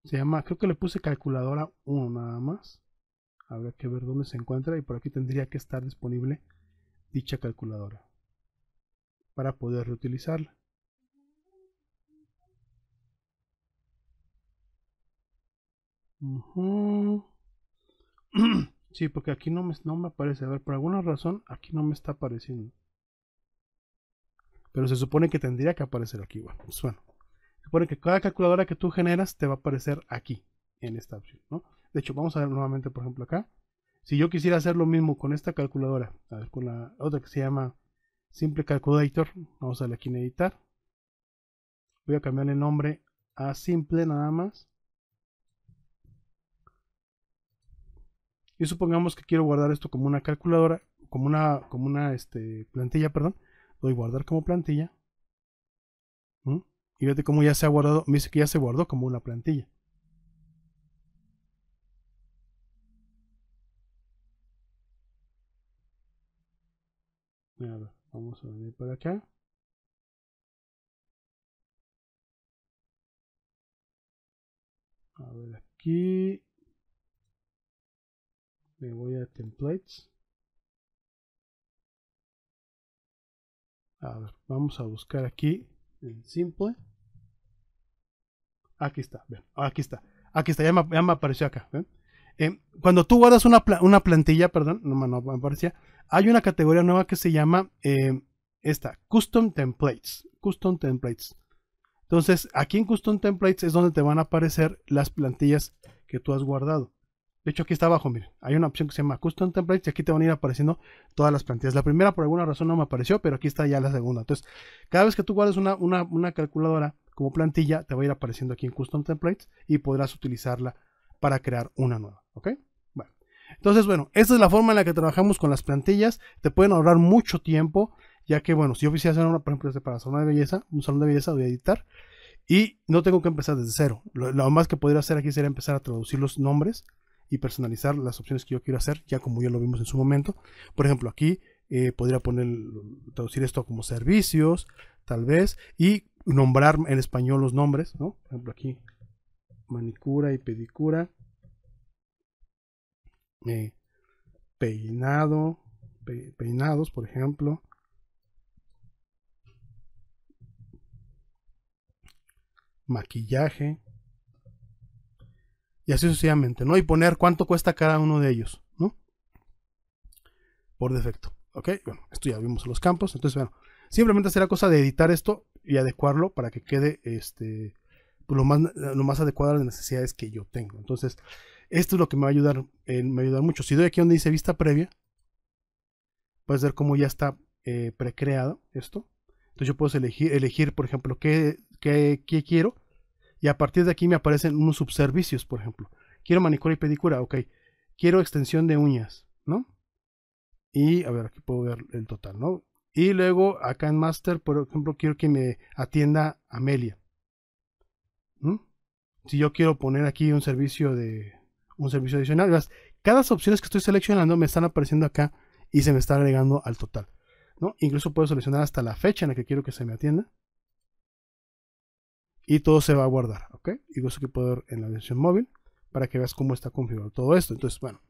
Se llama, creo que le puse calculadora 1 nada más. Habrá que ver dónde se encuentra y por aquí tendría que estar disponible dicha calculadora para poder reutilizarla. sí, porque aquí no me, no me aparece. A ver, por alguna razón aquí no me está apareciendo. Pero se supone que tendría que aparecer aquí. Pues bueno, Se supone que cada calculadora que tú generas te va a aparecer aquí, en esta opción, De hecho, vamos a ver nuevamente, por ejemplo, acá. Si yo quisiera hacer lo mismo con esta calculadora, con la otra que se llama Simple Calculator. Vamos a darle aquí en editar. Voy a cambiar el nombre a simple nada más. Y supongamos que quiero guardar esto como una calculadora, como una, como una este, plantilla, perdón. voy a guardar como plantilla. ¿Mm? Y vete como ya se ha guardado. Me dice que ya se guardó como una plantilla vamos a venir para acá a ver aquí me voy a templates a ver vamos a buscar aquí en simple aquí está aquí está aquí está ya me, apareció acá ¿ven? Eh, cuando tú guardas una, plantilla, perdón, no, me aparecía, hay una categoría nueva que se llama eh, esta, Custom Templates. Custom Templates. Entonces, aquí en Custom Templates es donde te van a aparecer las plantillas que tú has guardado. De hecho, aquí está abajo, miren. Hay una opción que se llama Custom Templates y aquí te van a ir apareciendo todas las plantillas. La primera por alguna razón no me apareció, pero aquí está ya la segunda. Entonces, cada vez que tú guardes una, una calculadora como plantilla, te va a ir apareciendo aquí en Custom Templates y podrás utilizarla para crear una nueva, ¿ok? Bueno, entonces, bueno, esta es la forma en la que trabajamos con las plantillas, te pueden ahorrar mucho tiempo, ya que, bueno, si yo quisiera hacer una, por ejemplo, este, para zona de belleza, un salón de belleza, voy a editar, y no tengo que empezar desde cero, lo, más que podría hacer aquí sería empezar a traducir los nombres y personalizar las opciones que yo quiero hacer, ya como ya lo vimos en su momento, por ejemplo, aquí eh, podría poner, traducir esto como servicios, tal vez, y nombrar en español los nombres, ¿no? Por ejemplo, aquí manicura y pedicura, eh, peinado, peinados, por ejemplo. maquillaje y así sucesivamente, ¿no? Y poner cuánto cuesta cada uno de ellos, ¿no? Por defecto, ¿ok? Bueno, esto ya vimos los campos, entonces, bueno, simplemente será cosa de editar esto y adecuarlo para que quede, este, lo, más, lo más adecuado a las necesidades que yo tengo. Entonces, esto es lo que me va a ayudar, eh, me va a ayudar mucho. Si doy aquí donde dice vista previa, puedes ver cómo ya está eh, precreado esto. Entonces yo puedo elegir, elegir por ejemplo, qué, qué, qué, quiero. Y a partir de aquí me aparecen unos subservicios, por ejemplo. Quiero manicura y pedicura, ok. Quiero extensión de uñas, ¿no? Y a ver, aquí puedo ver el total, ¿no? Y luego acá en Master, por ejemplo, quiero que me atienda Amelia. ¿Mm? Si yo quiero poner aquí un servicio de un servicio adicional, cada opción que estoy seleccionando me están apareciendo acá y se me está agregando al total. ¿no? Incluso puedo seleccionar hasta la fecha en la que quiero que se me atienda. Y todo se va a guardar, ¿ok? eso que puedo ver en la versión móvil para que veas cómo está configurado todo esto. Entonces, bueno,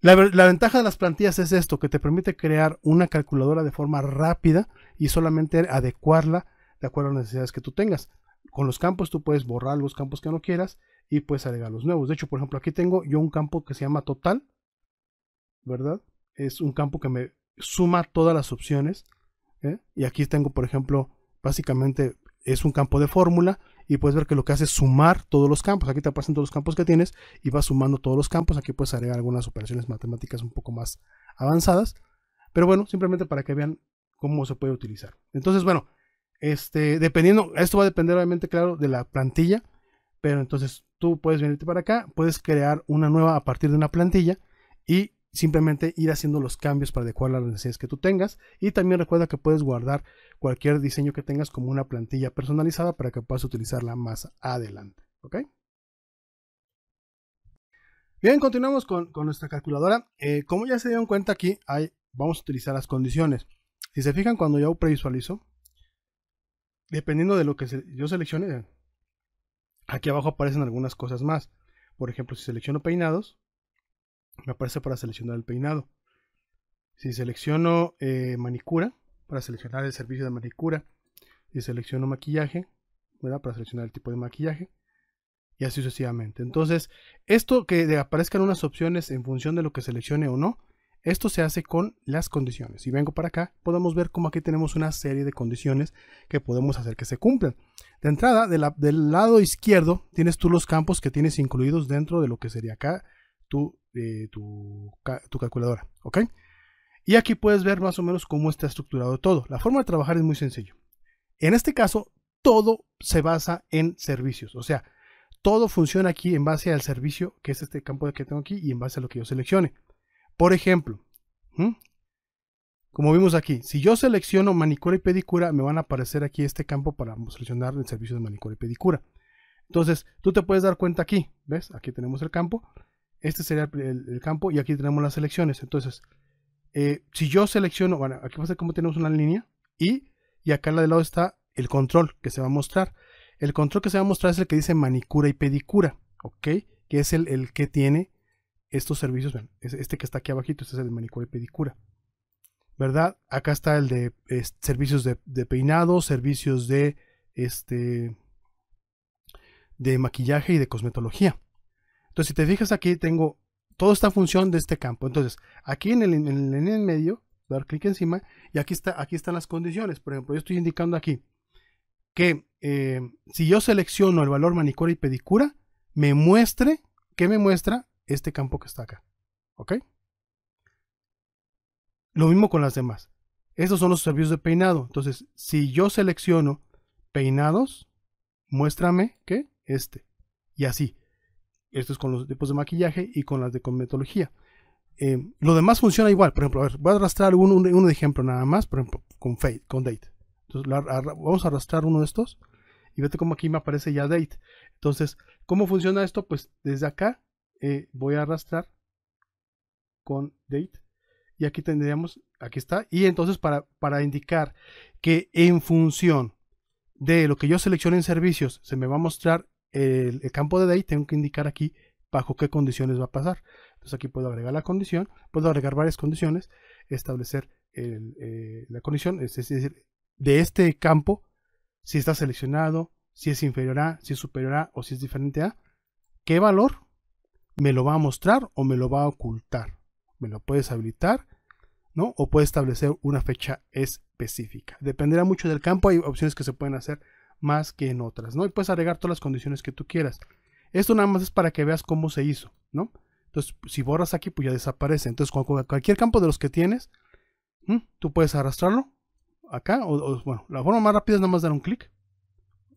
la, ventaja de las plantillas es esto, que te permite crear una calculadora de forma rápida y solamente adecuarla de acuerdo a las necesidades que tú tengas con los campos tú puedes borrar los campos que no quieras y puedes agregar los nuevos. De hecho, por ejemplo, aquí tengo yo un campo que se llama total, ¿verdad? Es un campo que me suma todas las opciones. ¿eh? Y aquí tengo, por ejemplo, básicamente es un campo de fórmula y puedes ver que lo que hace es sumar todos los campos. Aquí te aparecen todos los campos que tienes y vas sumando todos los campos. Aquí puedes agregar algunas operaciones matemáticas un poco más avanzadas. Pero bueno, simplemente para que vean cómo se puede utilizar. Entonces, bueno, este, dependiendo, esto va a depender obviamente, claro, de la plantilla, pero entonces tú puedes venirte para acá, puedes crear una nueva a partir de una plantilla y simplemente ir haciendo los cambios para adecuar las necesidades que tú tengas. Y también recuerda que puedes guardar cualquier diseño que tengas como una plantilla personalizada para que puedas utilizarla más adelante. ¿Ok? Bien, continuamos con, nuestra calculadora. Eh, como ya se dieron cuenta aquí, hay, vamos a utilizar las condiciones. Si se fijan, cuando yo previsualizo, dependiendo de lo que yo seleccione, aquí abajo aparecen algunas cosas más. Por ejemplo, si selecciono peinados, me aparece para seleccionar el peinado. Si selecciono eh, manicura, para seleccionar el servicio de manicura. Si selecciono maquillaje, ¿verdad? para seleccionar el tipo de maquillaje. Y así sucesivamente. Entonces, esto que aparezcan unas opciones en función de lo que seleccione o no, esto se hace con las condiciones. Si vengo para acá, podemos ver como aquí tenemos una serie de condiciones que podemos hacer que se cumplan. De entrada, del lado izquierdo, tienes tú los campos que tienes incluidos dentro de lo que sería acá eh, tu, calculadora. ¿ok? Y aquí puedes ver más o menos cómo está estructurado todo. La forma de trabajar es muy sencillo. En este caso, todo se basa en servicios. O sea, todo funciona aquí en base al servicio, que es este campo que tengo aquí, y en base a lo que yo seleccione. Por ejemplo, como vimos aquí, si yo selecciono manicura y pedicura, me van a aparecer aquí este campo para seleccionar el servicio de manicura y pedicura. Entonces, tú te puedes dar cuenta aquí, ¿ves? Aquí tenemos el campo, este sería el, campo y aquí tenemos las selecciones. Entonces, eh, si yo selecciono, bueno, aquí ser como tenemos una línea y, y acá al lado está el control que se va a mostrar. El control que se va a mostrar es el que dice manicura y pedicura, ¿ok? Que es el, el que tiene estos servicios, este que está aquí abajito, este es el de manicura y pedicura. ¿Verdad? Acá está el de servicios de, peinado, servicios de este de maquillaje y de cosmetología. Entonces, si te fijas aquí, tengo toda esta función de este campo. Entonces, aquí en el, en el, medio, dar clic encima, y aquí, está, aquí están las condiciones. Por ejemplo, yo estoy indicando aquí que eh, si yo selecciono el valor manicura y pedicura, me muestre, ¿qué me muestra? este campo que está acá. ¿Ok? Lo mismo con las demás. Estos son los servicios de peinado. Entonces, si yo selecciono peinados, muéstrame que este. Y así. Esto es con los tipos de maquillaje y con las de cosmetología. Em, lo demás funciona igual. Por ejemplo, voy a arrastrar uno, de ejemplo nada más. Por ejemplo, con, con date. Entonces, vamos a arrastrar uno de estos. Y vete como aquí me aparece ya date. Entonces, ¿cómo funciona esto? Pues desde acá eh, voy a arrastrar con date y aquí tendríamos, aquí está, y entonces para, indicar que en función de lo que yo seleccione en servicios se me va a mostrar el, campo de date, tengo que indicar aquí bajo qué condiciones va a pasar. Entonces aquí puedo agregar la condición, puedo agregar varias condiciones, establecer eh, la condición, es decir, de este campo, si está seleccionado, si es inferior a, si es superior a o si es diferente a, qué valor me lo va a mostrar o me lo va a ocultar. Me lo puedes habilitar, ¿no? O puedes establecer una fecha específica. Dependerá mucho del campo, hay opciones que se pueden hacer más que en otras, ¿no? Y puedes agregar todas las condiciones que tú quieras. Esto nada más es para que veas cómo se hizo, ¿no? Entonces, si borras aquí, pues ya desaparece. Entonces, con cualquier campo de los que tienes, tú puedes arrastrarlo acá. O, bueno, la forma más rápida es nada más dar un clic.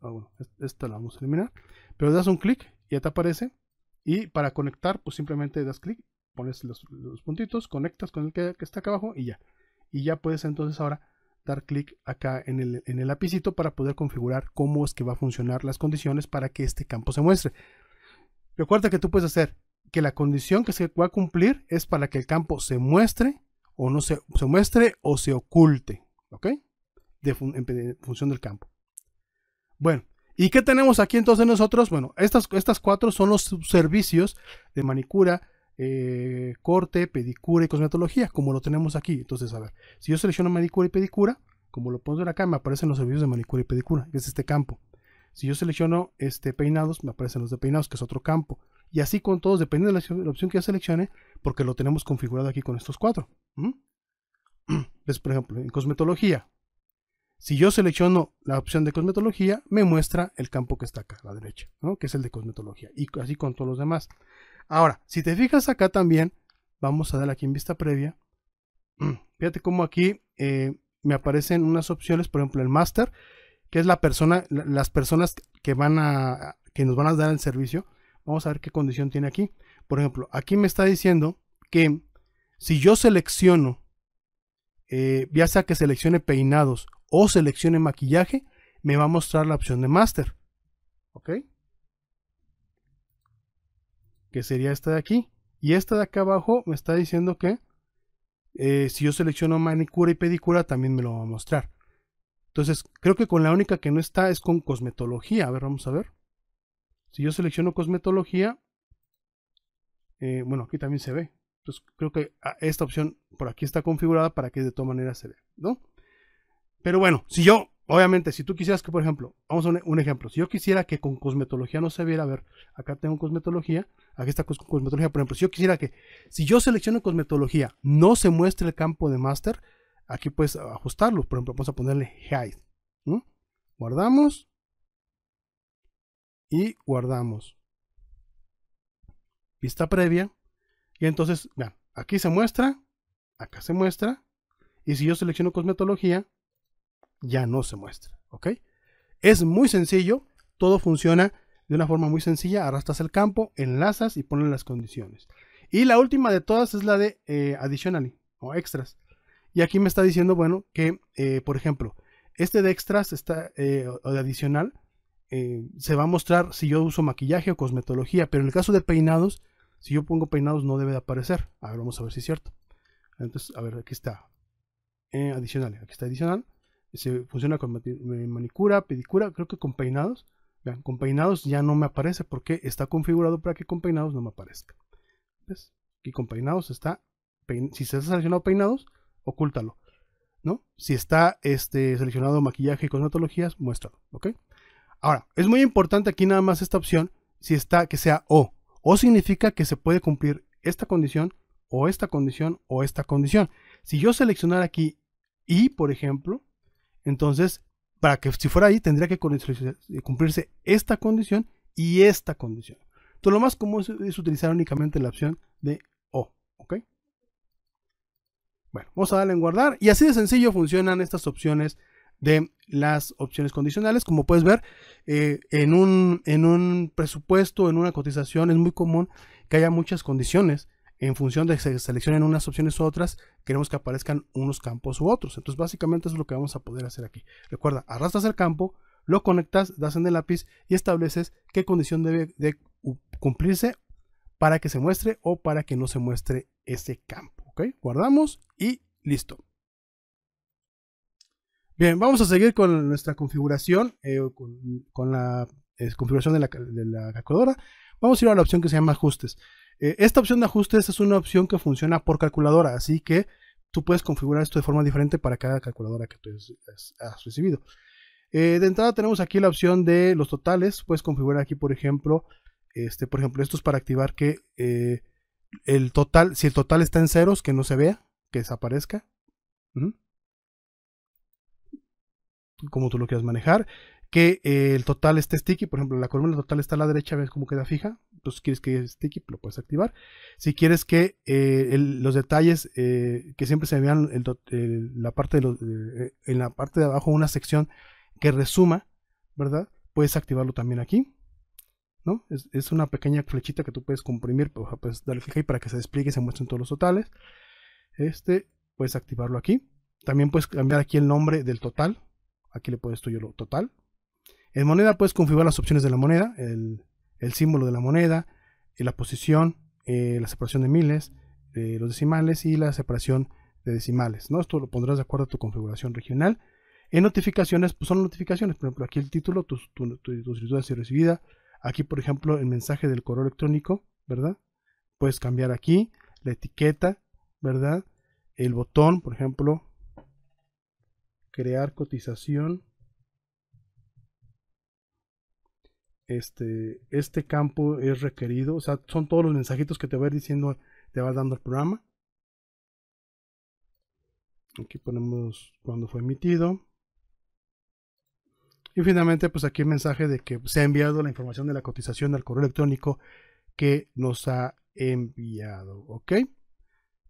Ah, esta la vamos a eliminar. Pero das un clic y ya te aparece y para conectar, pues simplemente das clic, pones los, puntitos, conectas con el que, que, está acá abajo y ya. Y ya puedes entonces ahora dar clic acá en el, en lapicito para poder configurar cómo es que va a funcionar las condiciones para que este campo se muestre. Recuerda que tú puedes hacer que la condición que se va a cumplir es para que el campo se muestre o no se, se muestre o se oculte, ¿ok? De, en función del campo. Bueno, ¿Y qué tenemos aquí entonces nosotros? Bueno, estas, estas cuatro son los servicios de manicura, eh, corte, pedicura y cosmetología, como lo tenemos aquí. Entonces, a ver, si yo selecciono manicura y pedicura, como lo pongo en acá, me aparecen los servicios de manicura y pedicura, que es este campo. Si yo selecciono este peinados, me aparecen los de peinados, que es otro campo. Y así con todos, dependiendo de la, opción que yo seleccione, porque lo tenemos configurado aquí con estos cuatro. es ¿Ves, por ejemplo, en cosmetología, si yo selecciono la opción de cosmetología, me muestra el campo que está acá a la derecha, ¿no? que es el de cosmetología, y así con todos los demás. Ahora, si te fijas acá también, vamos a dar aquí en vista previa. Fíjate cómo aquí eh, me aparecen unas opciones, por ejemplo, el máster, que es la persona, las personas que van a, que nos van a dar el servicio. Vamos a ver qué condición tiene aquí. Por ejemplo, aquí me está diciendo que si yo selecciono, eh, ya sea que seleccione peinados o seleccione maquillaje, me va a mostrar la opción de master. ¿Ok? Que sería esta de aquí. Y esta de acá abajo me está diciendo que eh, si yo selecciono manicura y pedicura también me lo va a mostrar. Entonces, creo que con la única que no está es con cosmetología. A ver, vamos a ver. Si yo selecciono cosmetología, eh, bueno, aquí también se ve. Entonces, creo que ah, esta opción por aquí está configurada para que de todas maneras se vea, ¿no? Pero bueno, si yo, obviamente, si tú quisieras que, por ejemplo, vamos a un, un ejemplo, si yo quisiera que con cosmetología no se viera, a ver, acá tengo cosmetología, aquí está cosmetología, por ejemplo, si yo quisiera que, si yo selecciono cosmetología, no se muestre el campo de master, aquí puedes ajustarlo, por ejemplo, vamos a ponerle hide, guardamos y guardamos. Vista previa. Y entonces, vean, aquí se muestra, acá se muestra. Y si yo selecciono cosmetología, ya no se muestra. ¿Ok? Es muy sencillo, todo funciona de una forma muy sencilla, arrastras el campo, enlazas y pones las condiciones. Y la última de todas es la de eh, additional o extras. Y aquí me está diciendo, bueno, que, eh, por ejemplo, este de extras está, eh, o de adicional se va a mostrar si yo uso maquillaje o cosmetología, pero en el caso de peinados, si yo pongo peinados no debe de aparecer. A ver, vamos a ver si es cierto. Entonces, a ver, aquí está. adicional, aquí está adicional se funciona con eh, manicura, pedicura, creo que con peinados. Vean, con peinados ya no me aparece porque está configurado para que con peinados no me aparezca. ¿Ves? Aquí con peinados está, si se ha seleccionado peinados, ocúltalo. ¿no? Si está este, seleccionado maquillaje y cosmetologías, muéstralo, ¿ok? Ahora, es muy importante aquí nada más esta opción, si está que sea O. O significa que se puede cumplir esta condición, o esta condición, o esta condición. Si yo seleccionar aquí y, por ejemplo, entonces, para que si fuera ahí, tendría que eh, cumplirse esta condición y esta condición. Entonces, lo más común es, utilizar únicamente la opción de O. ¿Ok? Bueno, vamos a darle en guardar. Y así de sencillo funcionan estas opciones de las opciones condicionales. Como puedes ver, eh, en un presupuesto, en una cotización, es muy común que haya muchas condiciones en función de que se seleccionen unas opciones u otras, queremos que aparezcan unos campos u otros. Entonces básicamente es lo que vamos a poder hacer aquí. Recuerda, arrastras el campo, lo conectas, das en el lápiz y estableces qué condición debe cumplirse para que se muestre o para que no se muestre ese campo. Guardamos y listo. Bien, vamos a seguir con nuestra configuración, eh, con, la eh, configuración de la, de la calculadora. Vamos a ir a la opción que se llama ajustes. Eh, esta opción de ajustes es una opción que funciona por calculadora, así que tú puedes configurar esto de forma diferente para cada calculadora que tú has recibido. Eh, de entrada tenemos aquí la opción de los totales. Puedes configurar aquí, por ejemplo, este, por ejemplo, esto es para activar que eh, el total, si el total está en ceros, que no se vea, que desaparezca. Como tú lo quieras manejar que eh, el total esté sticky, por ejemplo, la columna total está a la derecha, ves cómo queda fija, entonces si quieres que sticky, lo puedes activar. Si quieres que eh, los detalles eh, que siempre se vean la parte en la parte de abajo una sección que resuma, ¿verdad? Puedes activarlo también aquí. ¿no? Es, una pequeña flechita que tú puedes comprimir, pues, darle clic para que se despliegue y se muestren todos los totales. Este, puedes activarlo aquí. También puedes cambiar aquí el nombre del total. Aquí le puedes tú yo lo total, en moneda puedes configurar las opciones de la moneda, el, símbolo de la moneda, eh, la posición, eh, la separación de miles, los decimales y la separación de decimales. ¿no? Esto lo pondrás de acuerdo a tu configuración regional. En notificaciones, pues son notificaciones. Por ejemplo, aquí el título, tu, solicitud recibida. Aquí, por ejemplo, el mensaje del correo electrónico, ¿verdad? Puedes cambiar aquí la etiqueta, ¿verdad? El botón, por ejemplo, crear cotización este, este campo es requerido. O sea, son todos los mensajitos que te va a ir diciendo, te va dando el programa. Aquí ponemos cuando fue emitido. Y finalmente, pues aquí el mensaje de que se ha enviado la información de la cotización al correo electrónico que nos ha enviado. Ok.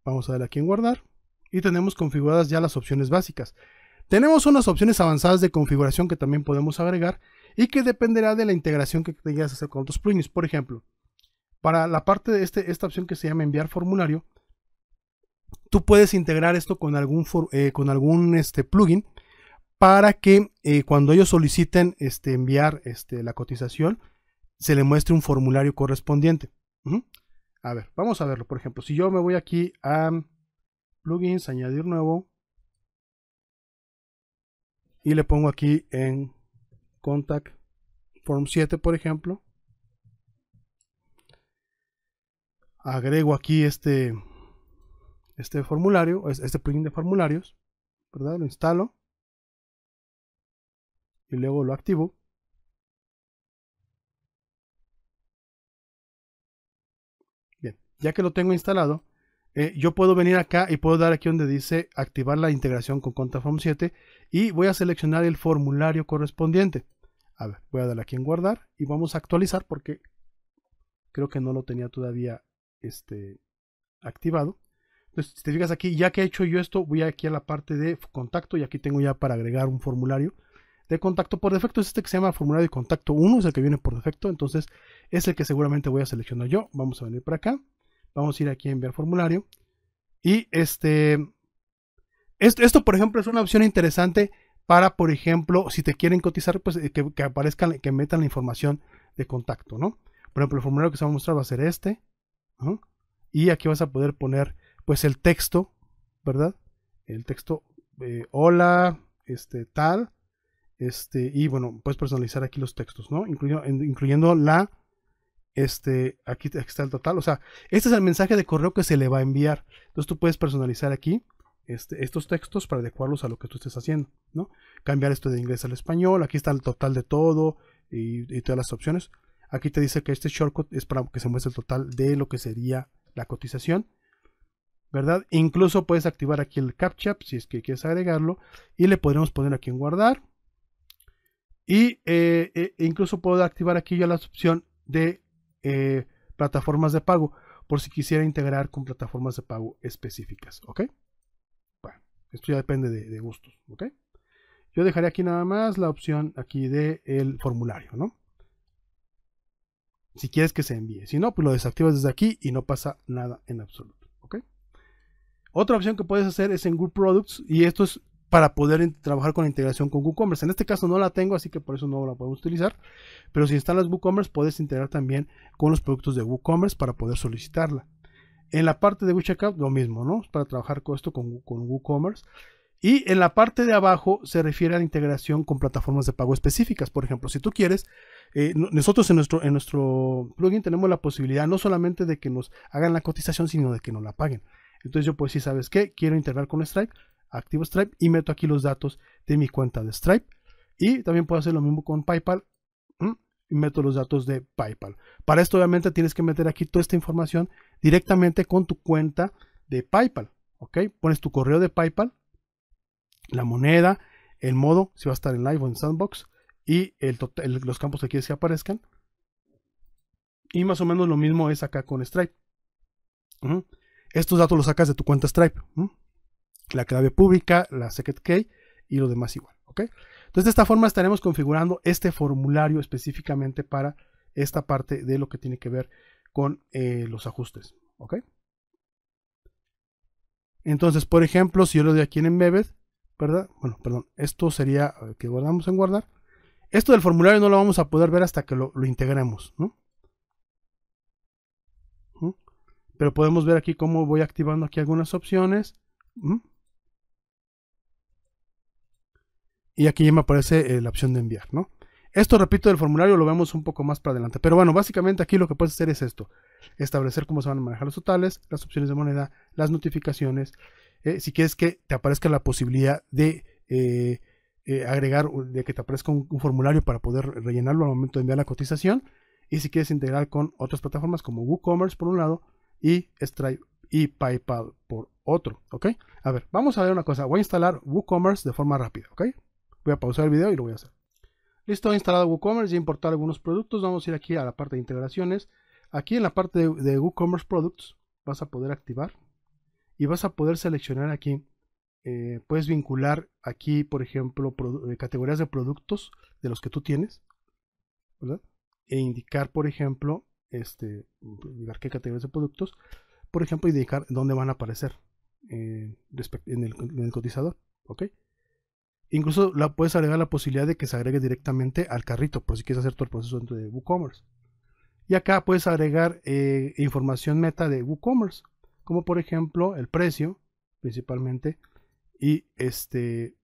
Vamos a darle aquí en guardar. Y tenemos configuradas ya las opciones básicas. Tenemos unas opciones avanzadas de configuración que también podemos agregar y que dependerá de la integración que tengas hacer con otros plugins. Por ejemplo, para la parte de este, esta opción que se llama enviar formulario, tú puedes integrar esto con algún, eh, con algún este, plugin para que eh, cuando ellos soliciten este, enviar este, la cotización, se le muestre un formulario correspondiente. A ver, vamos a verlo. Por ejemplo, si yo me voy aquí a plugins, añadir nuevo, y le pongo aquí en Contact Form 7, por ejemplo. Agrego aquí este, este formulario, este plugin de formularios, ¿verdad? Lo instalo y luego lo activo. Bien, ya que lo tengo instalado, eh, yo puedo venir acá y puedo dar aquí donde dice activar la integración con contact form 7 y voy a seleccionar el formulario correspondiente. A ver, voy a dar aquí en guardar y vamos a actualizar porque creo que no lo tenía todavía este, activado. Entonces, si te fijas aquí, ya que he hecho yo esto, voy aquí a la parte de contacto y aquí tengo ya para agregar un formulario de contacto por defecto. Es este que se llama formulario de contacto 1, es el que viene por defecto. Entonces, es el que seguramente voy a seleccionar yo. Vamos a venir para acá. Vamos a ir aquí a enviar formulario. Y este, esto, esto por ejemplo, es una opción interesante para, por ejemplo, si te quieren cotizar, pues eh, que, aparezcan, que metan la información de contacto, ¿no? Por ejemplo, el formulario que se va a mostrar va a ser este, Y aquí vas a poder poner, pues, el texto, ¿verdad? El texto, eh, hola, este, tal, este, y bueno, puedes personalizar aquí los textos, ¿no? Incluyendo, incluyendo la, este, aquí está el total, o sea, este es el mensaje de correo que se le va a enviar. Entonces tú puedes personalizar aquí este, estos textos para adecuarlos a lo que tú estés haciendo, ¿no? Cambiar esto de inglés al español, aquí está el total de todo y, todas las opciones. Aquí te dice que este shortcut es para que se muestre el total de lo que sería la cotización. ¿verdad? Incluso puedes activar aquí el CAPTCHA si es que quieres agregarlo y le podemos poner aquí en guardar. Y e incluso puedo activar aquí ya la opción de eh, plataformas de pago por si quisiera integrar con plataformas de pago específicas, ¿ok? Esto ya depende de, gustos, ¿ok? Yo dejaré aquí nada más la opción aquí del el formulario, ¿no? Si quieres que se envíe. Si no, pues lo desactivas desde aquí y no pasa nada en absoluto, ¿ok? Otra opción que puedes hacer es en Google Products y esto es para poder trabajar con la integración con WooCommerce. En este caso no la tengo, así que por eso no la podemos utilizar. Pero si instalas WooCommerce, puedes integrar también con los productos de WooCommerce para poder solicitarla. En la parte de WeCheckout, lo mismo, ¿no? Para trabajar con esto con, con WooCommerce. Y en la parte de abajo se refiere a la integración con plataformas de pago específicas. Por ejemplo, si tú quieres, eh, nosotros en nuestro, en nuestro plugin tenemos la posibilidad no solamente de que nos hagan la cotización, sino de que nos la paguen. Entonces yo pues si sabes qué, quiero integrar con Stripe, activo Stripe y meto aquí los datos de mi cuenta de Stripe. Y también puedo hacer lo mismo con PayPal. Y meto los datos de PayPal. Para esto obviamente tienes que meter aquí toda esta información directamente con tu cuenta de PayPal. ¿Ok? Pones tu correo de PayPal, la moneda, el modo, si va a estar en live o en sandbox, y los campos que quieres que aparezcan. Y más o menos lo mismo es acá con Stripe. Estos datos los sacas de tu cuenta Stripe. La clave pública, la secret key y lo demás igual. ¿ok? Entonces de esta forma estaremos configurando este formulario específicamente para esta parte de lo que tiene que ver con eh, los ajustes. ¿Ok? Entonces, por ejemplo, si yo lo doy aquí en Embedded, ¿verdad? Bueno, perdón, esto sería que guardamos en guardar. Esto del formulario no lo vamos a poder ver hasta que lo, integremos, ¿no? ¿Mm? Pero podemos ver aquí cómo voy activando aquí algunas opciones. ¿Mm? Y aquí ya me aparece eh, la opción de enviar, ¿no? Esto, repito, del formulario lo vemos un poco más para adelante. Pero bueno, básicamente aquí lo que puedes hacer es esto. Establecer cómo se van a manejar los totales, las opciones de moneda, las notificaciones. Eh, si quieres que te aparezca la posibilidad de eh, eh, agregar, de que te aparezca un, formulario para poder rellenarlo al momento de enviar la cotización. Y si quieres integrar con otras plataformas como WooCommerce por un lado y Stripe y PayPal por otro. ¿Ok? A ver, vamos a ver una cosa. Voy a instalar WooCommerce de forma rápida. ¿Ok? Voy a pausar el video y lo voy a hacer. Listo, he instalado WooCommerce y he importado algunos productos. Vamos a ir aquí a la parte de integraciones. Aquí en la parte de, WooCommerce Products vas a poder activar y vas a poder seleccionar aquí. Eh, puedes vincular aquí, por ejemplo, eh, categorías de productos de los que tú tienes. E indicar, por ejemplo, este, indicar qué categorías de productos. Por ejemplo, indicar dónde van a aparecer eh, en, el, en el cotizador. ¿Ok? Incluso la puedes agregar la posibilidad de que se agregue directamente al carrito, por si quieres hacer todo el proceso dentro de WooCommerce. Y acá puedes agregar eh, información meta de WooCommerce, como por ejemplo el precio, principalmente, y este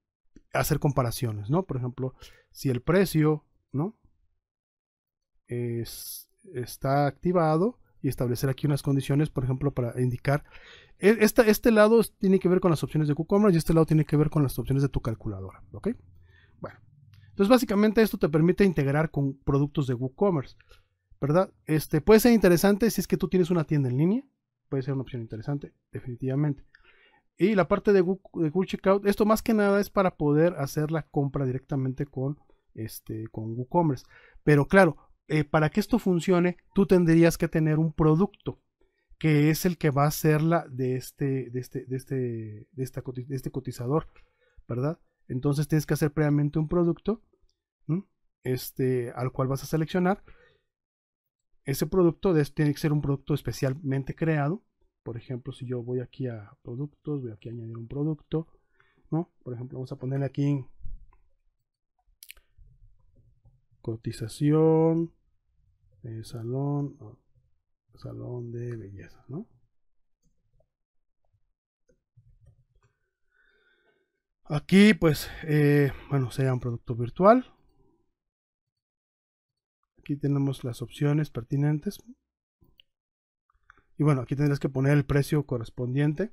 hacer comparaciones, ¿no? Por ejemplo, si el precio, ¿no? está activado y establecer aquí unas condiciones, por ejemplo, para indicar e, este lado tiene que ver con las opciones de WooCommerce y este lado tiene que ver con las opciones de tu calculadora. ¿Ok? Bueno. Entonces, básicamente esto te permite integrar con productos de WooCommerce. ¿Verdad? Este, puede ser interesante si es que tú tienes una tienda en línea. Puede ser una opción interesante, definitivamente. Y la parte de Google, Checkout, esto más que nada es para poder hacer la compra directamente con, este, con WooCommerce. Pero claro, eh, para que esto funcione, tú tendrías que tener un producto que es el que va a ser de este, de este, de este, de esta, este cotizador, ¿verdad? Entonces tienes que hacer previamente un producto este, al cual vas a seleccionar. Ese producto tiene que ser un producto especialmente creado. Por ejemplo, si yo voy aquí a productos, voy aquí a añadir un producto, ¿no? Por ejemplo, vamos a ponerle aquí cotización, eh, salón, salón de belleza, Aquí, pues, eh, bueno, sea un producto virtual. Aquí tenemos las opciones pertinentes. Y bueno, aquí tendrás que poner el precio correspondiente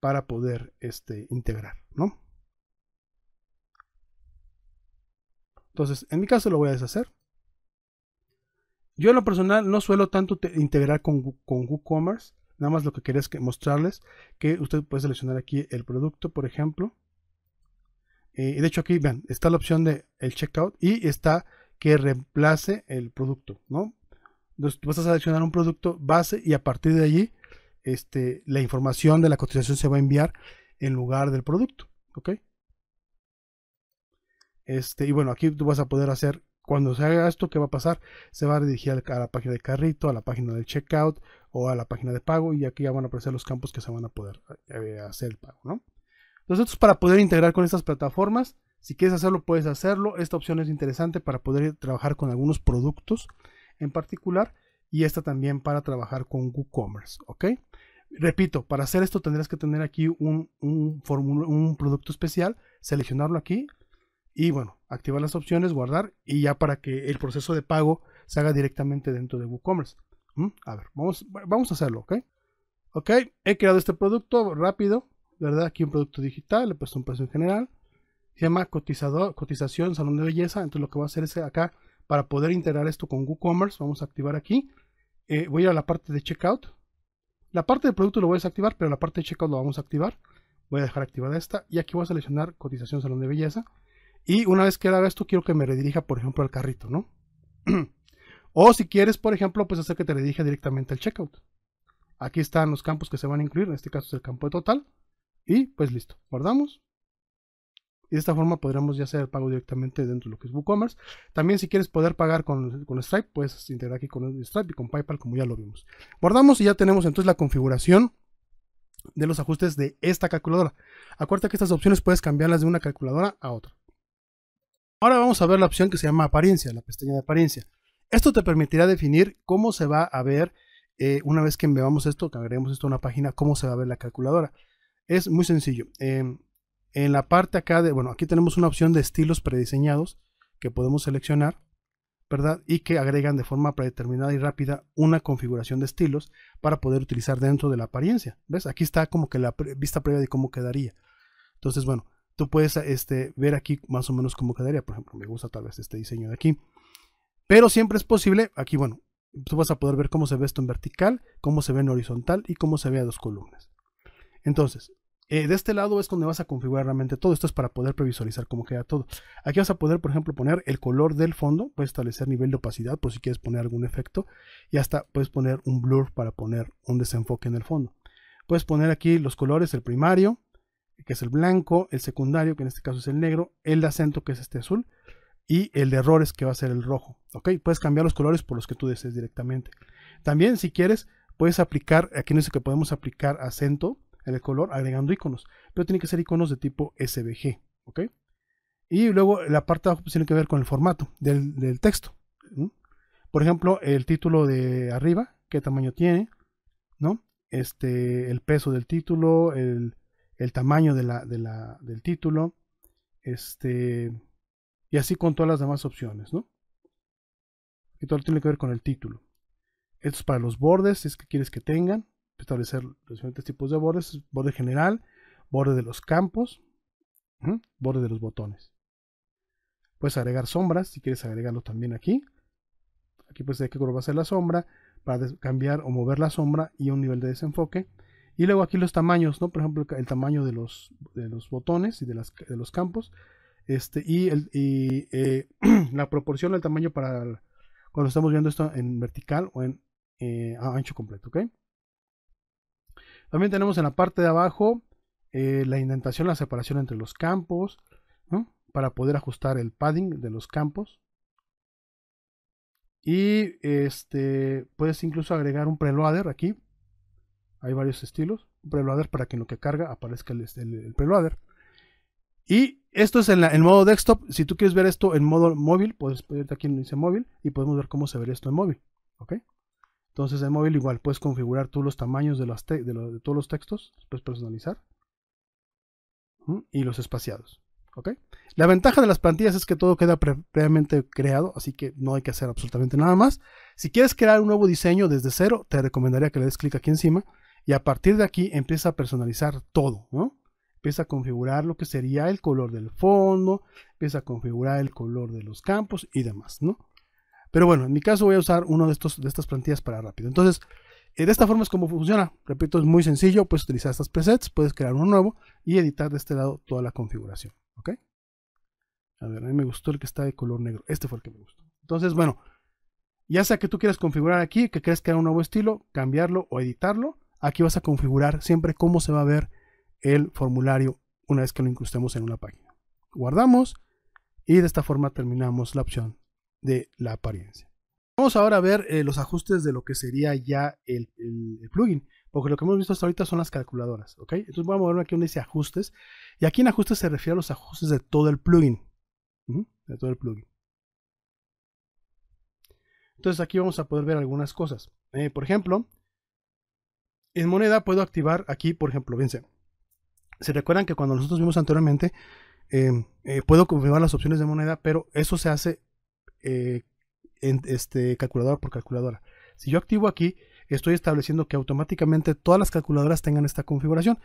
para poder este, integrar, ¿no? Entonces, en mi caso lo voy a deshacer. Yo en lo personal no suelo tanto integrar con, con WooCommerce. Nada más lo que quería es que mostrarles que usted puede seleccionar aquí el producto, por ejemplo. Eh, y de hecho, aquí vean, está la opción de checkout y está que reemplace el producto, ¿no? Entonces vas a seleccionar un producto base y a partir de allí este, la información de la cotización se va a enviar en lugar del producto, ¿ok? Este, y bueno, aquí tú vas a poder hacer cuando se haga esto, ¿qué va a pasar? Se va a dirigir a la página de carrito, a la página del checkout o a la página de pago y aquí ya van a aparecer los campos que se van a poder eh, eh, hacer el pago, ¿no? Entonces, para poder integrar con estas plataformas. Si quieres hacerlo, puedes hacerlo. Esta opción es interesante para poder trabajar con algunos productos en particular y esta también para trabajar con WooCommerce, ¿ok? Repito, para hacer esto tendrás que tener aquí un, un producto especial, seleccionarlo aquí, y bueno, activar las opciones, guardar y ya para que el proceso de pago se haga directamente dentro de WooCommerce. Mm, a ver, vamos, vamos a hacerlo, ¿ok? Ok, he creado este producto rápido, ¿verdad? Aquí un producto digital, le he puesto un precio en general. Se llama cotizador, cotización, salón de belleza. Entonces lo que voy a hacer es acá, para poder integrar esto con WooCommerce, vamos a activar aquí. Eh, voy a ir a la parte de checkout. La parte del producto lo voy a desactivar, pero la parte de checkout lo vamos a activar. Voy a dejar activada esta y aquí voy a seleccionar cotización salón de belleza. Y una vez que haga esto, quiero que me redirija, por ejemplo, al carrito, ¿no? o si quieres, por ejemplo, pues hacer que te redirija directamente al checkout. Aquí están los campos que se van a incluir, en este caso es el campo de total. Y pues listo, guardamos. Y de esta forma podremos ya hacer el pago directamente dentro de lo que es WooCommerce. También si quieres poder pagar con, con Stripe, puedes integrar aquí con Stripe y con PayPal como ya lo vimos. Guardamos y ya tenemos entonces la configuración de los ajustes de esta calculadora. Acuérdate que estas opciones puedes cambiarlas de una calculadora a otra. Ahora vamos a ver la opción que se llama apariencia, la pestaña de apariencia. Esto te permitirá definir cómo se va a ver, eh, una vez que veamos esto, que agreguemos esto a una página, cómo se va a ver la calculadora. Es muy sencillo. Em, en la parte acá de, bueno, aquí tenemos una opción de estilos prediseñados que podemos seleccionar, ¿verdad? Y que agregan de forma predeterminada y rápida una configuración de estilos para poder utilizar dentro de la apariencia. ¿Ves? Aquí está como que la vista previa de cómo quedaría. Entonces, bueno, tú puedes este, ver aquí más o menos cómo quedaría. Por ejemplo, me gusta tal vez este diseño de aquí. Pero siempre es posible, aquí bueno, tú vas a poder ver cómo se ve esto en vertical, cómo se ve en horizontal y cómo se ve a dos columnas. Entonces, eh, de este lado es donde vas a configurar realmente todo. Esto es para poder previsualizar cómo queda todo. Aquí vas a poder, por ejemplo, poner el color del fondo. Puedes establecer nivel de opacidad por si quieres poner algún efecto. Y hasta puedes poner un blur para poner un desenfoque en el fondo. Puedes poner aquí los colores, el primario, que es el blanco, el secundario, que en este caso es el negro, el de acento, que es este azul, y el de errores, que va a ser el rojo. ¿Ok? Puedes cambiar los colores por los que tú desees directamente. También, si quieres, puedes aplicar, aquí no dice que podemos aplicar acento en el color agregando iconos, pero tiene que ser iconos de tipo SVG. ¿Ok? Y luego la parte de abajo tiene que ver con el formato del, texto. Por ejemplo, el título de arriba, qué tamaño tiene, ¿no? Este, el peso del título, el, el tamaño del título, este, y así con todas las demás opciones, ¿no? Y todo tiene que ver con el título. Esto es para los bordes, si es que quieres que tengan, establecer los diferentes tipos de bordes, borde general, borde de los campos, borde de los botones. Puedes agregar sombras, si quieres agregarlo también aquí. Aquí puedes ver qué color va a ser la sombra, para cambiar o mover la sombra y un nivel de desenfoque. Y luego aquí los tamaños, ¿no? Por ejemplo, el tamaño de los, los botones y de, los campos. Este, y, el, y eh, la proporción del tamaño para cuando estamos viendo esto en vertical o en eh, ancho completo, También tenemos en la parte de abajo eh, la indentación, la separación entre los campos, ¿no? Para poder ajustar el padding de los campos. Y este, puedes incluso agregar un preloader aquí hay varios estilos. Un preloader para que en lo que carga aparezca el, este, el, preloader. Y esto es en, modo desktop. Si tú quieres ver esto en modo móvil, puedes irte aquí en dice móvil y podemos ver cómo se vería esto en móvil. ¿Ok? Entonces en móvil igual puedes configurar tú los tamaños de, todos los textos, puedes personalizar y los espaciados. ¿ok? La ventaja de las plantillas es que todo queda previamente creado, así que no hay que hacer absolutamente nada más. Si quieres crear un nuevo diseño desde cero, te recomendaría que le des clic aquí encima y a partir de aquí empieza a personalizar todo, ¿no? Empieza a configurar lo que sería el color del fondo, empieza a configurar el color de los campos y demás, ¿no? Pero bueno, en mi caso voy a usar uno de, estos, de estas plantillas para rápido. Entonces, eh, de esta forma es como funciona. Repito, es muy sencillo. Puedes utilizar estas presets, puedes crear uno nuevo y editar de este lado toda la configuración. ¿Ok? A ver, a mí me gustó el que está de color negro. Este fue el que me gustó. Entonces, bueno, ya sea que tú quieras configurar aquí, que quieras crear un nuevo estilo, cambiarlo o editarlo, Aquí vas a configurar siempre cómo se va a ver el formulario una vez que lo incrustemos en una página. Guardamos y de esta forma terminamos la opción de la apariencia. Vamos ahora a ver eh, los ajustes de lo que sería ya el, plugin, porque lo que hemos visto hasta ahorita son las calculadoras, ¿ok? Entonces vamos a ver aquí donde dice ajustes, y aquí en ajustes se refiere a los ajustes de todo el plugin, de todo el plugin. Entonces aquí vamos a poder ver algunas cosas. Eh, por ejemplo, en moneda puedo activar aquí, por ejemplo, vence. Se recuerdan que cuando nosotros vimos anteriormente, em, eh, puedo configurar las opciones de moneda, pero eso se hace eh, en este, calculadora por calculadora. Si yo activo aquí, estoy estableciendo que automáticamente todas las calculadoras tengan esta configuración.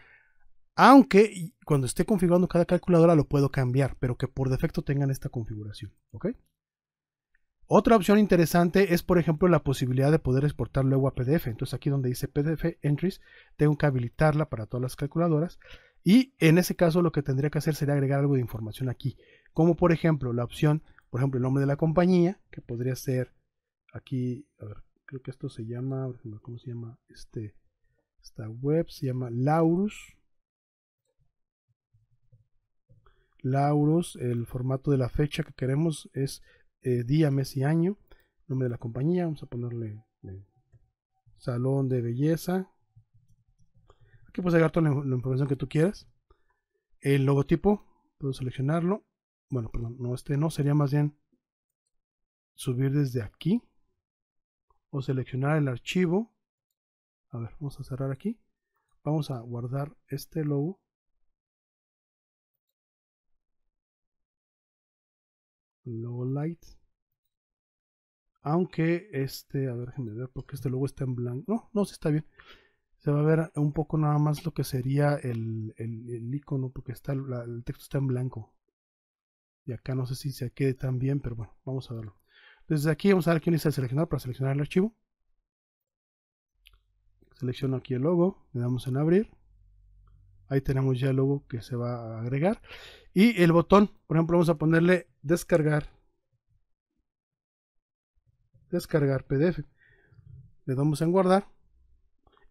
Aunque cuando esté configurando cada calculadora lo puedo cambiar, pero que por defecto tengan esta configuración. ¿Ok? Otra opción interesante es, por ejemplo, la posibilidad de poder exportar luego a PDF. Entonces aquí donde dice PDF entries, tengo que habilitarla para todas las calculadoras. Y en ese caso lo que tendría que hacer sería agregar algo de información aquí. Como por ejemplo la opción, por ejemplo, el nombre de la compañía, que podría ser aquí, a ver, creo que esto se llama, ¿cómo se llama? Este, esta web se llama Laurus. Laurus, el formato de la fecha que queremos es eh, día, mes y año, nombre de la compañía, vamos a ponerle eh, salón de belleza. Aquí puedes agregar toda la, la, información que tú quieras. El logotipo, puedo seleccionarlo. Bueno, perdón, no, este no, sería más bien subir desde aquí o seleccionar el archivo. A ver, vamos a cerrar aquí. Vamos a guardar este logo logo light. Aunque este, a ver, déjenme ver porque este logo está en blanco. No, no, se está bien. Se va a ver un poco nada más lo que sería el, icono porque está, el texto está en blanco. Y acá no sé si se quede tan bien, pero bueno, vamos a verlo. entonces aquí vamos a dar quién dice seleccionar para seleccionar el archivo. Selecciono aquí el logo, le damos en abrir. Ahí tenemos ya el logo que se va a agregar. Y el botón, por ejemplo, vamos a ponerle descargar. Descargar PDF. Le damos en guardar.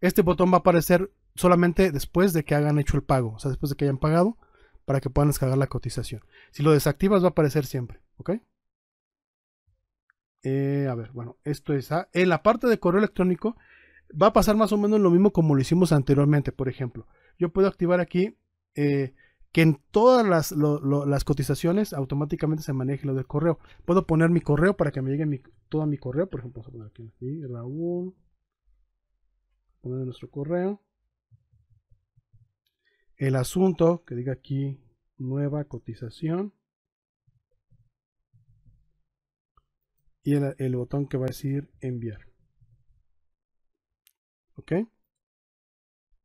Este botón va a aparecer solamente después de que hayan hecho el pago, o sea, después de que hayan pagado, para que puedan descargar la cotización. Si lo desactivas va a aparecer siempre, ¿ok? Eh, a ver, bueno, esto es ah, En la parte de correo electrónico va a pasar más o menos lo mismo como lo hicimos anteriormente, por ejemplo. Yo puedo activar aquí eh, que en todas las, cotizaciones automáticamente se maneje lo del correo. Puedo poner mi correo para que me llegue mi, todo mi correo. Por ejemplo, vamos a poner aquí Raúl. Poner nuestro correo. El asunto que diga aquí nueva cotización. Y el, el botón que va a decir enviar. ¿Ok?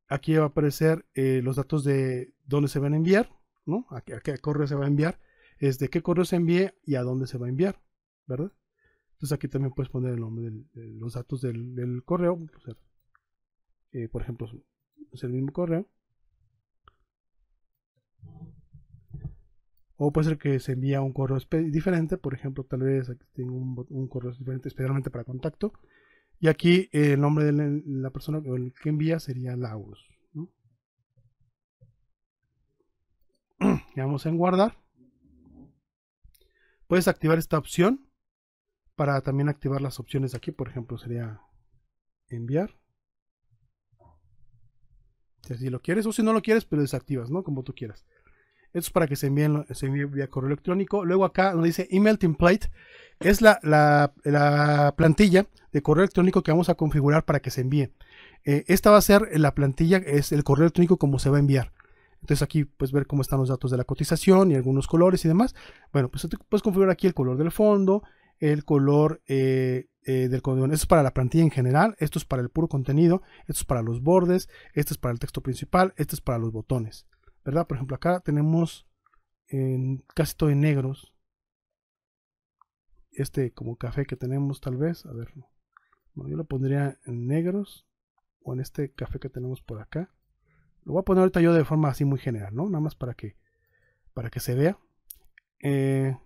Aquí va a aparecer eh, los datos de dónde se van a enviar, ¿no? A qué, correo se va a enviar, es de qué correo se envía y a dónde se va a enviar, ¿verdad? Entonces aquí también puedes poner el nombre de los datos del, correo. Pues, eh, eh, por ejemplo, es el mismo correo. O puede ser que se envía un correo diferente, por ejemplo, tal vez aquí tengo un, un correo diferente especialmente para contacto. Y aquí eh, el nombre de la persona que envía sería Laurus. Le damos en guardar. Puedes activar esta opción para también activar las opciones aquí. Por ejemplo, sería enviar. Si lo quieres o si no lo quieres, pero desactivas, ¿no? Como tú quieras. Esto es para que se envíe vía correo electrónico. Luego acá donde dice email template es la, plantilla de correo electrónico que vamos a configurar para que se envíe. Eh, esta va a ser la plantilla, es el correo electrónico como se va a enviar. Entonces aquí puedes ver cómo están los datos de la cotización y algunos colores y demás. Bueno, pues puedes configurar aquí el color del fondo, el color eh, eh, del contenido. Esto es para la plantilla en general, esto es para el puro contenido, esto es para los bordes, esto es para el texto principal, esto es para los botones. ¿verdad? Por ejemplo, acá tenemos en, casi todo en negros. Este como café que tenemos tal vez, a ver, yo lo pondría en negros o en este café que tenemos por acá. Lo voy a poner ahorita yo de forma así muy general, ¿no? Nada más para que, para que se vea. Eh,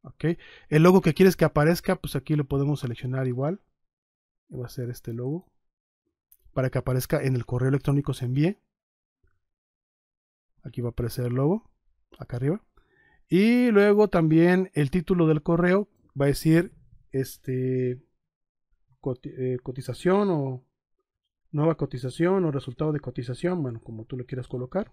ok. El logo que quieres que aparezca, pues aquí lo podemos seleccionar igual. Va a ser este logo. Para que aparezca en el correo electrónico se envíe. Aquí va a aparecer el logo, acá arriba. Y luego también el título del correo va a decir este eh, cotización o nueva cotización o resultado de cotización, bueno, como tú lo quieras colocar.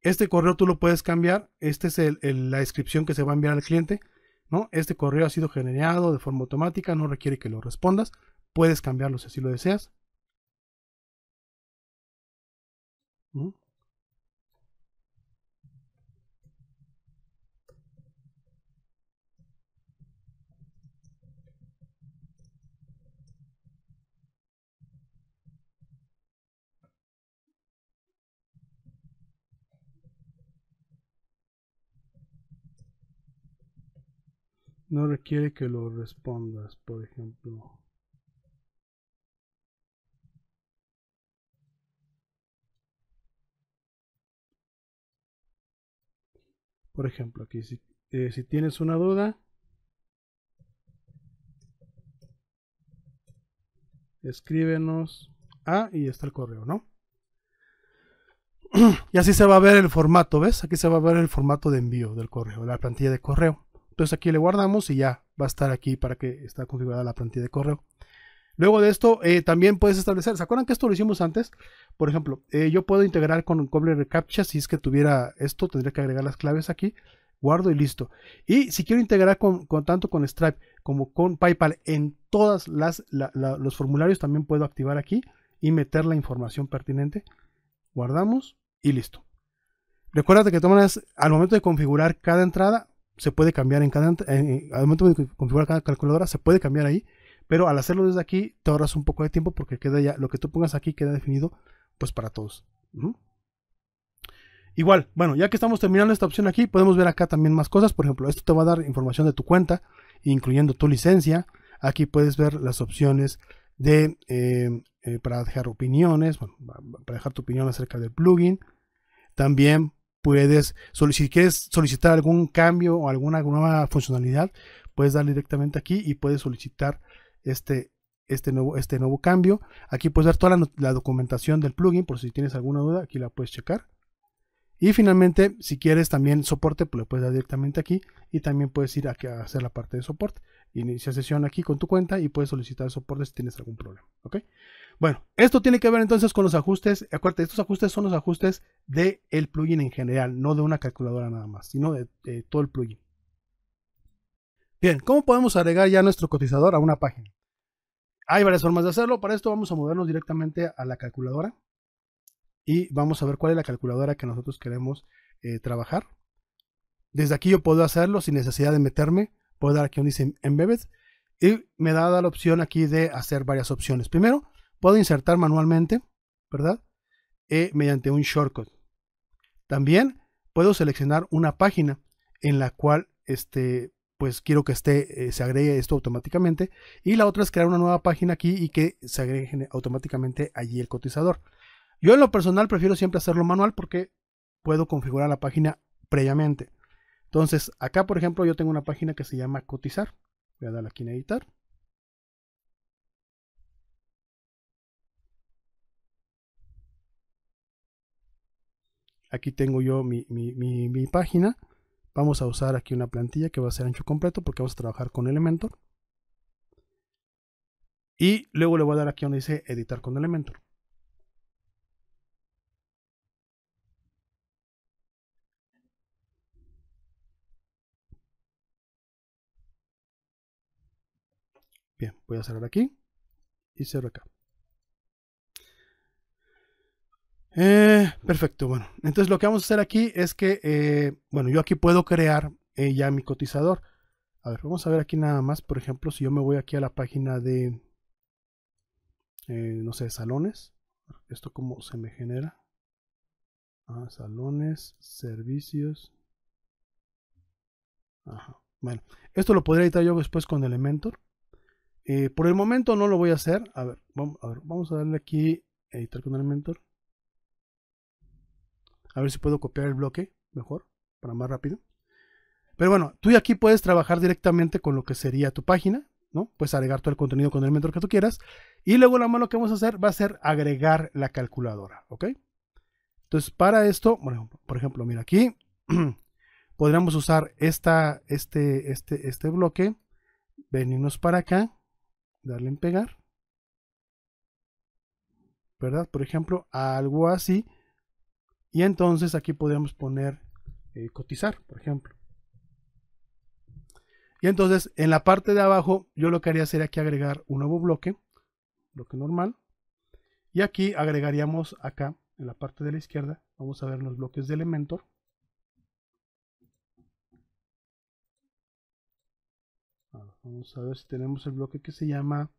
Este correo tú lo puedes cambiar, esta es la descripción que se va a enviar al cliente, ¿no? Este correo ha sido generado de forma automática, no requiere que lo respondas, puedes cambiarlo si así lo deseas. ¿no? requiere que lo respondas, por ejemplo. Por ejemplo, aquí eh, si, tienes una duda, escríbenos a y está el correo, ¿no? Y así se va a ver el formato, ¿ves? Aquí se va a ver el formato de envío del correo, la plantilla de correo. Entonces aquí le guardamos y ya va a estar aquí para que está configurada la plantilla de correo. Luego de esto, eh, también puedes establecer, ¿se acuerdan que esto lo hicimos antes? Por ejemplo, eh, yo puedo integrar con Cobbler recaptcha si es que tuviera esto, tendría que agregar las claves aquí, guardo y listo. Y si quiero integrar con, tanto con Stripe como con PayPal en todos los formularios, también puedo activar aquí y meter la información pertinente. Guardamos y listo. Recuerda que al momento de configurar cada entrada, se puede cambiar en cada, al momento de configurar cada calculadora, se puede cambiar ahí pero al hacerlo desde aquí, te ahorras un poco de tiempo porque queda ya, lo que tú pongas aquí queda definido pues para todos. Igual, bueno, ya que estamos terminando esta opción aquí, podemos ver acá también más cosas. Por ejemplo, esto te va a dar información de tu cuenta, incluyendo tu licencia. Aquí puedes ver las opciones de eh, eh, para dejar opiniones, para dejar tu opinión acerca del plugin. También puedes, si quieres solicitar algún cambio o alguna nueva funcionalidad, puedes dar directamente aquí y puedes solicitar este, este, nuevo, este nuevo cambio. Aquí puedes ver toda la, documentación del plugin por si tienes alguna duda, aquí la puedes checar. Y finalmente, si quieres también soporte, pues puedes dar directamente aquí y también puedes ir aquí a hacer la parte de soporte. Inicia sesión aquí con tu cuenta y puedes solicitar soporte si tienes algún problema. ¿ok? Bueno, esto tiene que ver entonces con los ajustes. Acuérdate, estos ajustes son los ajustes del plugin en general, no de una calculadora nada más, sino de todo el plugin. Bien, ¿cómo podemos agregar ya nuestro cotizador a una página? Hay varias formas de hacerlo. Para esto vamos a movernos directamente a la calculadora. Y vamos a ver cuál es la calculadora que nosotros queremos eh, trabajar. Desde aquí yo puedo hacerlo sin necesidad de meterme. Puedo dar aquí donde dice Embedded. Y me da la opción aquí de hacer varias opciones. Primero, puedo insertar manualmente, ¿verdad? Eh, mediante un shortcut. También puedo seleccionar una página en la cual este, pues quiero que eh, se agregue esto automáticamente. Y la otra es crear una nueva página aquí y que se agregue automáticamente allí el cotizador. Yo en lo personal prefiero siempre hacerlo manual porque puedo configurar la página previamente. Entonces, acá por ejemplo yo tengo una página que se llama cotizar. Voy a darle aquí en editar. Aquí tengo yo mi página. Vamos a usar aquí una plantilla que va a ser ancho completo porque vamos a trabajar con Elementor. Y luego le voy a dar aquí donde dice editar con Elementor. Bien, voy a cerrar aquí y cerro acá. Eh, perfecto, bueno. Entonces lo que vamos a hacer aquí es que, eh, bueno, yo aquí puedo crear eh, ya mi cotizador. A ver, vamos a ver aquí nada más, por ejemplo, si yo me voy aquí a la página de, no sé, salones. Esto cómo se me genera. Ah, salones, servicios. Ajá. Bueno, esto lo podría editar yo después con Elementor. por el momento no lo voy a hacer. a, ver, vamos a darle aquí editar con Elementor. A ver si puedo copiar el bloque mejor, para más rápido. Pero bueno, tú aquí puedes trabajar directamente con lo que sería tu página, ¿no? Puedes agregar todo el contenido con el mentor que tú quieras. Y luego la mano que vamos a hacer va a ser agregar la calculadora, ¿ok? Entonces, para esto, por ejemplo, mira aquí, podríamos usar esta, este, este, este bloque, venimos para acá, darle en pegar, ¿verdad? Por ejemplo, algo así y entonces aquí podemos poner eh, cotizar, por ejemplo. Y entonces en la parte de abajo yo lo que haría sería aquí agregar un nuevo bloque, bloque normal. Y aquí agregaríamos acá, en la parte de la izquierda, vamos a ver los bloques de Elementor. Vamos a ver si tenemos el bloque que se llama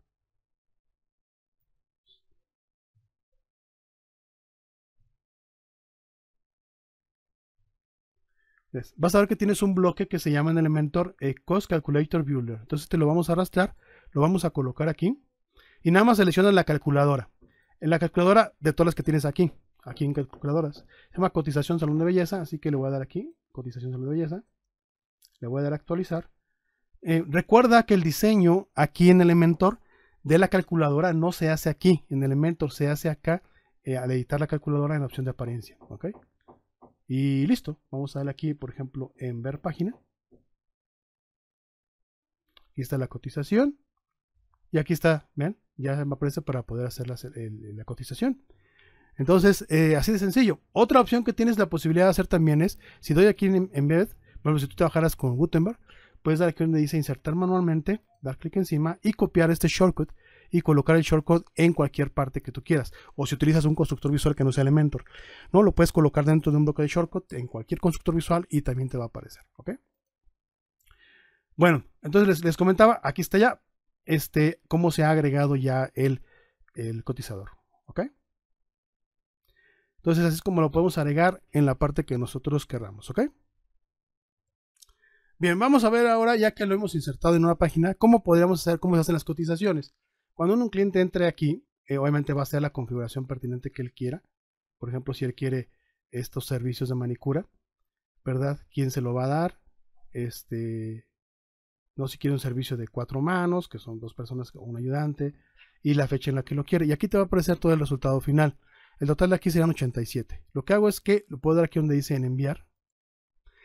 vas a ver que tienes un bloque que se llama en Elementor eh, Cost Calculator Builder. Entonces te lo vamos a arrastrar, lo vamos a colocar aquí. Y nada más seleccionas la calculadora. En la calculadora de todas las que tienes aquí. Aquí en calculadoras. Se llama cotización salón de belleza. Así que le voy a dar aquí. Cotización salón de belleza. Le voy a dar actualizar. Eh, recuerda que el diseño aquí en Elementor de la calculadora no se hace aquí. En Elementor se hace acá eh, al editar la calculadora en la opción de apariencia. ¿ok? Y listo, vamos a darle aquí, por ejemplo, en ver página. Aquí está la cotización. Y aquí está, vean, ya me aparece para poder hacer la, cotización. Entonces, eh, así de sencillo. Otra opción que tienes la posibilidad de hacer también es, si doy aquí en em, Embed, bueno si tú trabajaras con Gutenberg, puedes dar aquí donde dice insertar manualmente, dar clic encima y copiar este shortcut y colocar el shortcode en cualquier parte que tú quieras. O si utilizas un constructor visual que no sea Elementor, ¿no? Lo puedes colocar dentro de un bloque de shortcode en cualquier constructor visual y también te va a aparecer, ¿ok? Bueno, entonces les, comentaba, aquí está ya este, cómo se ha agregado ya el, el cotizador, ¿ok? Entonces así es como lo podemos agregar en la parte que nosotros queramos, ¿ok? Bien, vamos a ver ahora, ya que lo hemos insertado en una página, cómo podríamos hacer, cómo se hacen las cotizaciones. Cuando un cliente entre aquí, eh, obviamente va a ser la configuración pertinente que él quiera. Por ejemplo, si él quiere estos servicios de manicura, ¿verdad? ¿Quién se lo va a dar? Este, no si quiere un servicio de cuatro manos, que son dos personas o un ayudante, y la fecha en la que lo quiere. Y aquí te va a aparecer todo el resultado final. El total de aquí serán 87. Lo que hago es que lo puedo dar aquí donde dice en enviar.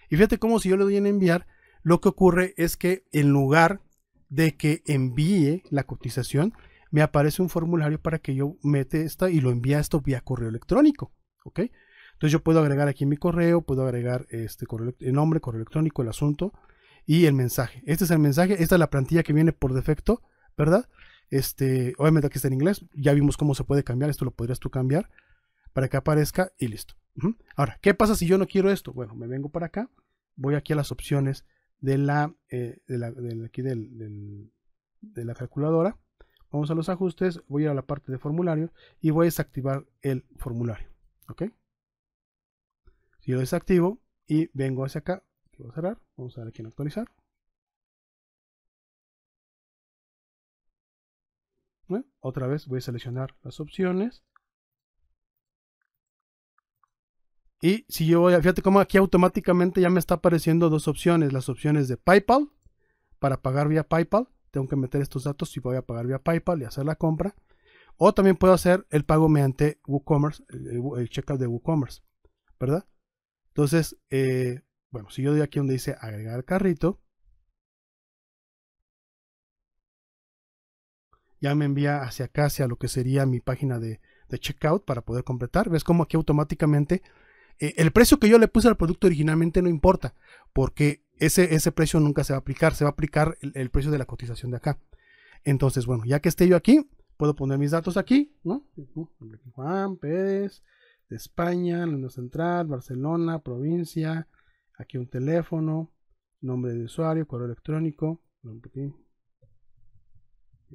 Y fíjate cómo si yo le doy en enviar, lo que ocurre es que en lugar de que envíe la cotización, me aparece un formulario para que yo mete esta y lo envíe esto vía correo electrónico. ¿Ok? Entonces yo puedo agregar aquí mi correo, puedo agregar este correo, el nombre, correo electrónico, el asunto y el mensaje. Este es el mensaje, esta es la plantilla que viene por defecto, ¿verdad? Este, obviamente aquí está en inglés, ya vimos cómo se puede cambiar, esto lo podrías tú cambiar para que aparezca y listo. Ahora, ¿qué pasa si yo no quiero esto? Bueno, me vengo para acá, voy aquí a las opciones de la, eh, aquí de la calculadora. Vamos a los ajustes, voy a la parte de formulario y voy a desactivar el formulario. ¿Ok? Si yo desactivo y vengo hacia acá, a cerrar, vamos a dar aquí en actualizar. ¿Eh? Otra vez voy a seleccionar las opciones Y si yo voy a, fíjate cómo aquí automáticamente ya me está apareciendo dos opciones, las opciones de PayPal, para pagar vía PayPal, tengo que meter estos datos si voy a pagar vía PayPal y hacer la compra. O también puedo hacer el pago mediante WooCommerce, el, checkout de WooCommerce, ¿verdad? Entonces, eh, bueno, si yo doy aquí donde dice agregar carrito, ya me envía hacia acá, hacia lo que sería mi página de, de checkout para poder completar. ¿Ves cómo aquí automáticamente eh, el precio que yo le puse al producto originalmente no importa, porque ese, precio nunca se va a aplicar, se va a aplicar el, precio de la cotización de acá. Entonces, bueno, ya que esté yo aquí, puedo poner mis datos aquí, ¿no? Juan Pérez, de España, Londres Central, Barcelona, provincia, aquí un teléfono, nombre de usuario, correo electrónico, de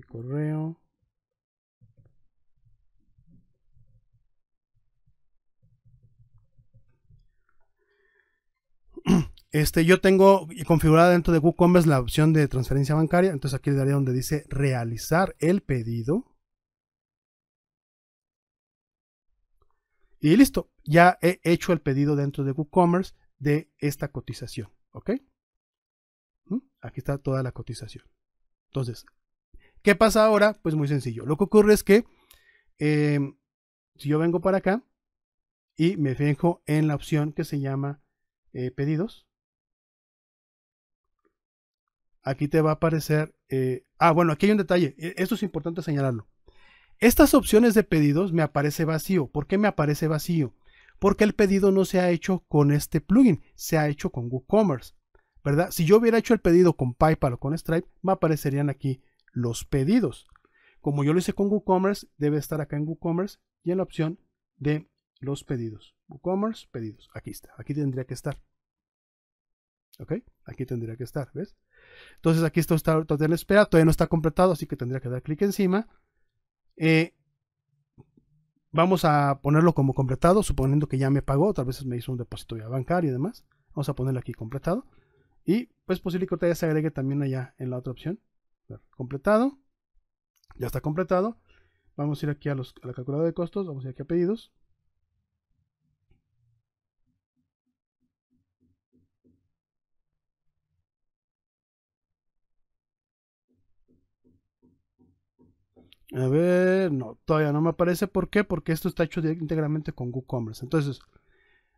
correo, Este, yo tengo configurada dentro de WooCommerce la opción de transferencia bancaria. Entonces aquí le daría donde dice realizar el pedido. Y listo, ya he hecho el pedido dentro de WooCommerce de esta cotización. ¿Ok? ¿Mm? Aquí está toda la cotización. Entonces, ¿qué pasa ahora? Pues muy sencillo. Lo que ocurre es que em, si yo vengo para acá y me fijo en la opción que se llama eh, pedidos, aquí te va a aparecer. Eh, ah, bueno, aquí hay un detalle. E, esto es importante señalarlo. Estas opciones de pedidos me aparece vacío. ¿Por qué me aparece vacío? Porque el pedido no se ha hecho con este plugin, se ha hecho con WooCommerce, ¿verdad? Si yo hubiera hecho el pedido con PayPal o con Stripe, me aparecerían aquí los pedidos. Como yo lo hice con WooCommerce, debe estar acá en WooCommerce y en la opción de los pedidos. WooCommerce, pedidos. Aquí está, aquí tendría que estar. ¿Ok? Aquí tendría que estar, ¿ves? Entonces aquí está todavía en espera, todavía no está completado, así que tendría que dar clic encima. Eh, vamos a ponerlo como completado, suponiendo que ya me pagó, tal vez me hizo un depósito ya bancario y demás. Vamos a ponerlo aquí completado. Y pues posible que ya se agregue también allá en la otra opción. Completado. Ya está completado. Vamos a ir aquí a, a la calculadora de costos, vamos a ir aquí a pedidos. A ver, no, todavía no me aparece. ¿Por qué? Porque esto está hecho íntegramente con WooCommerce. Entonces,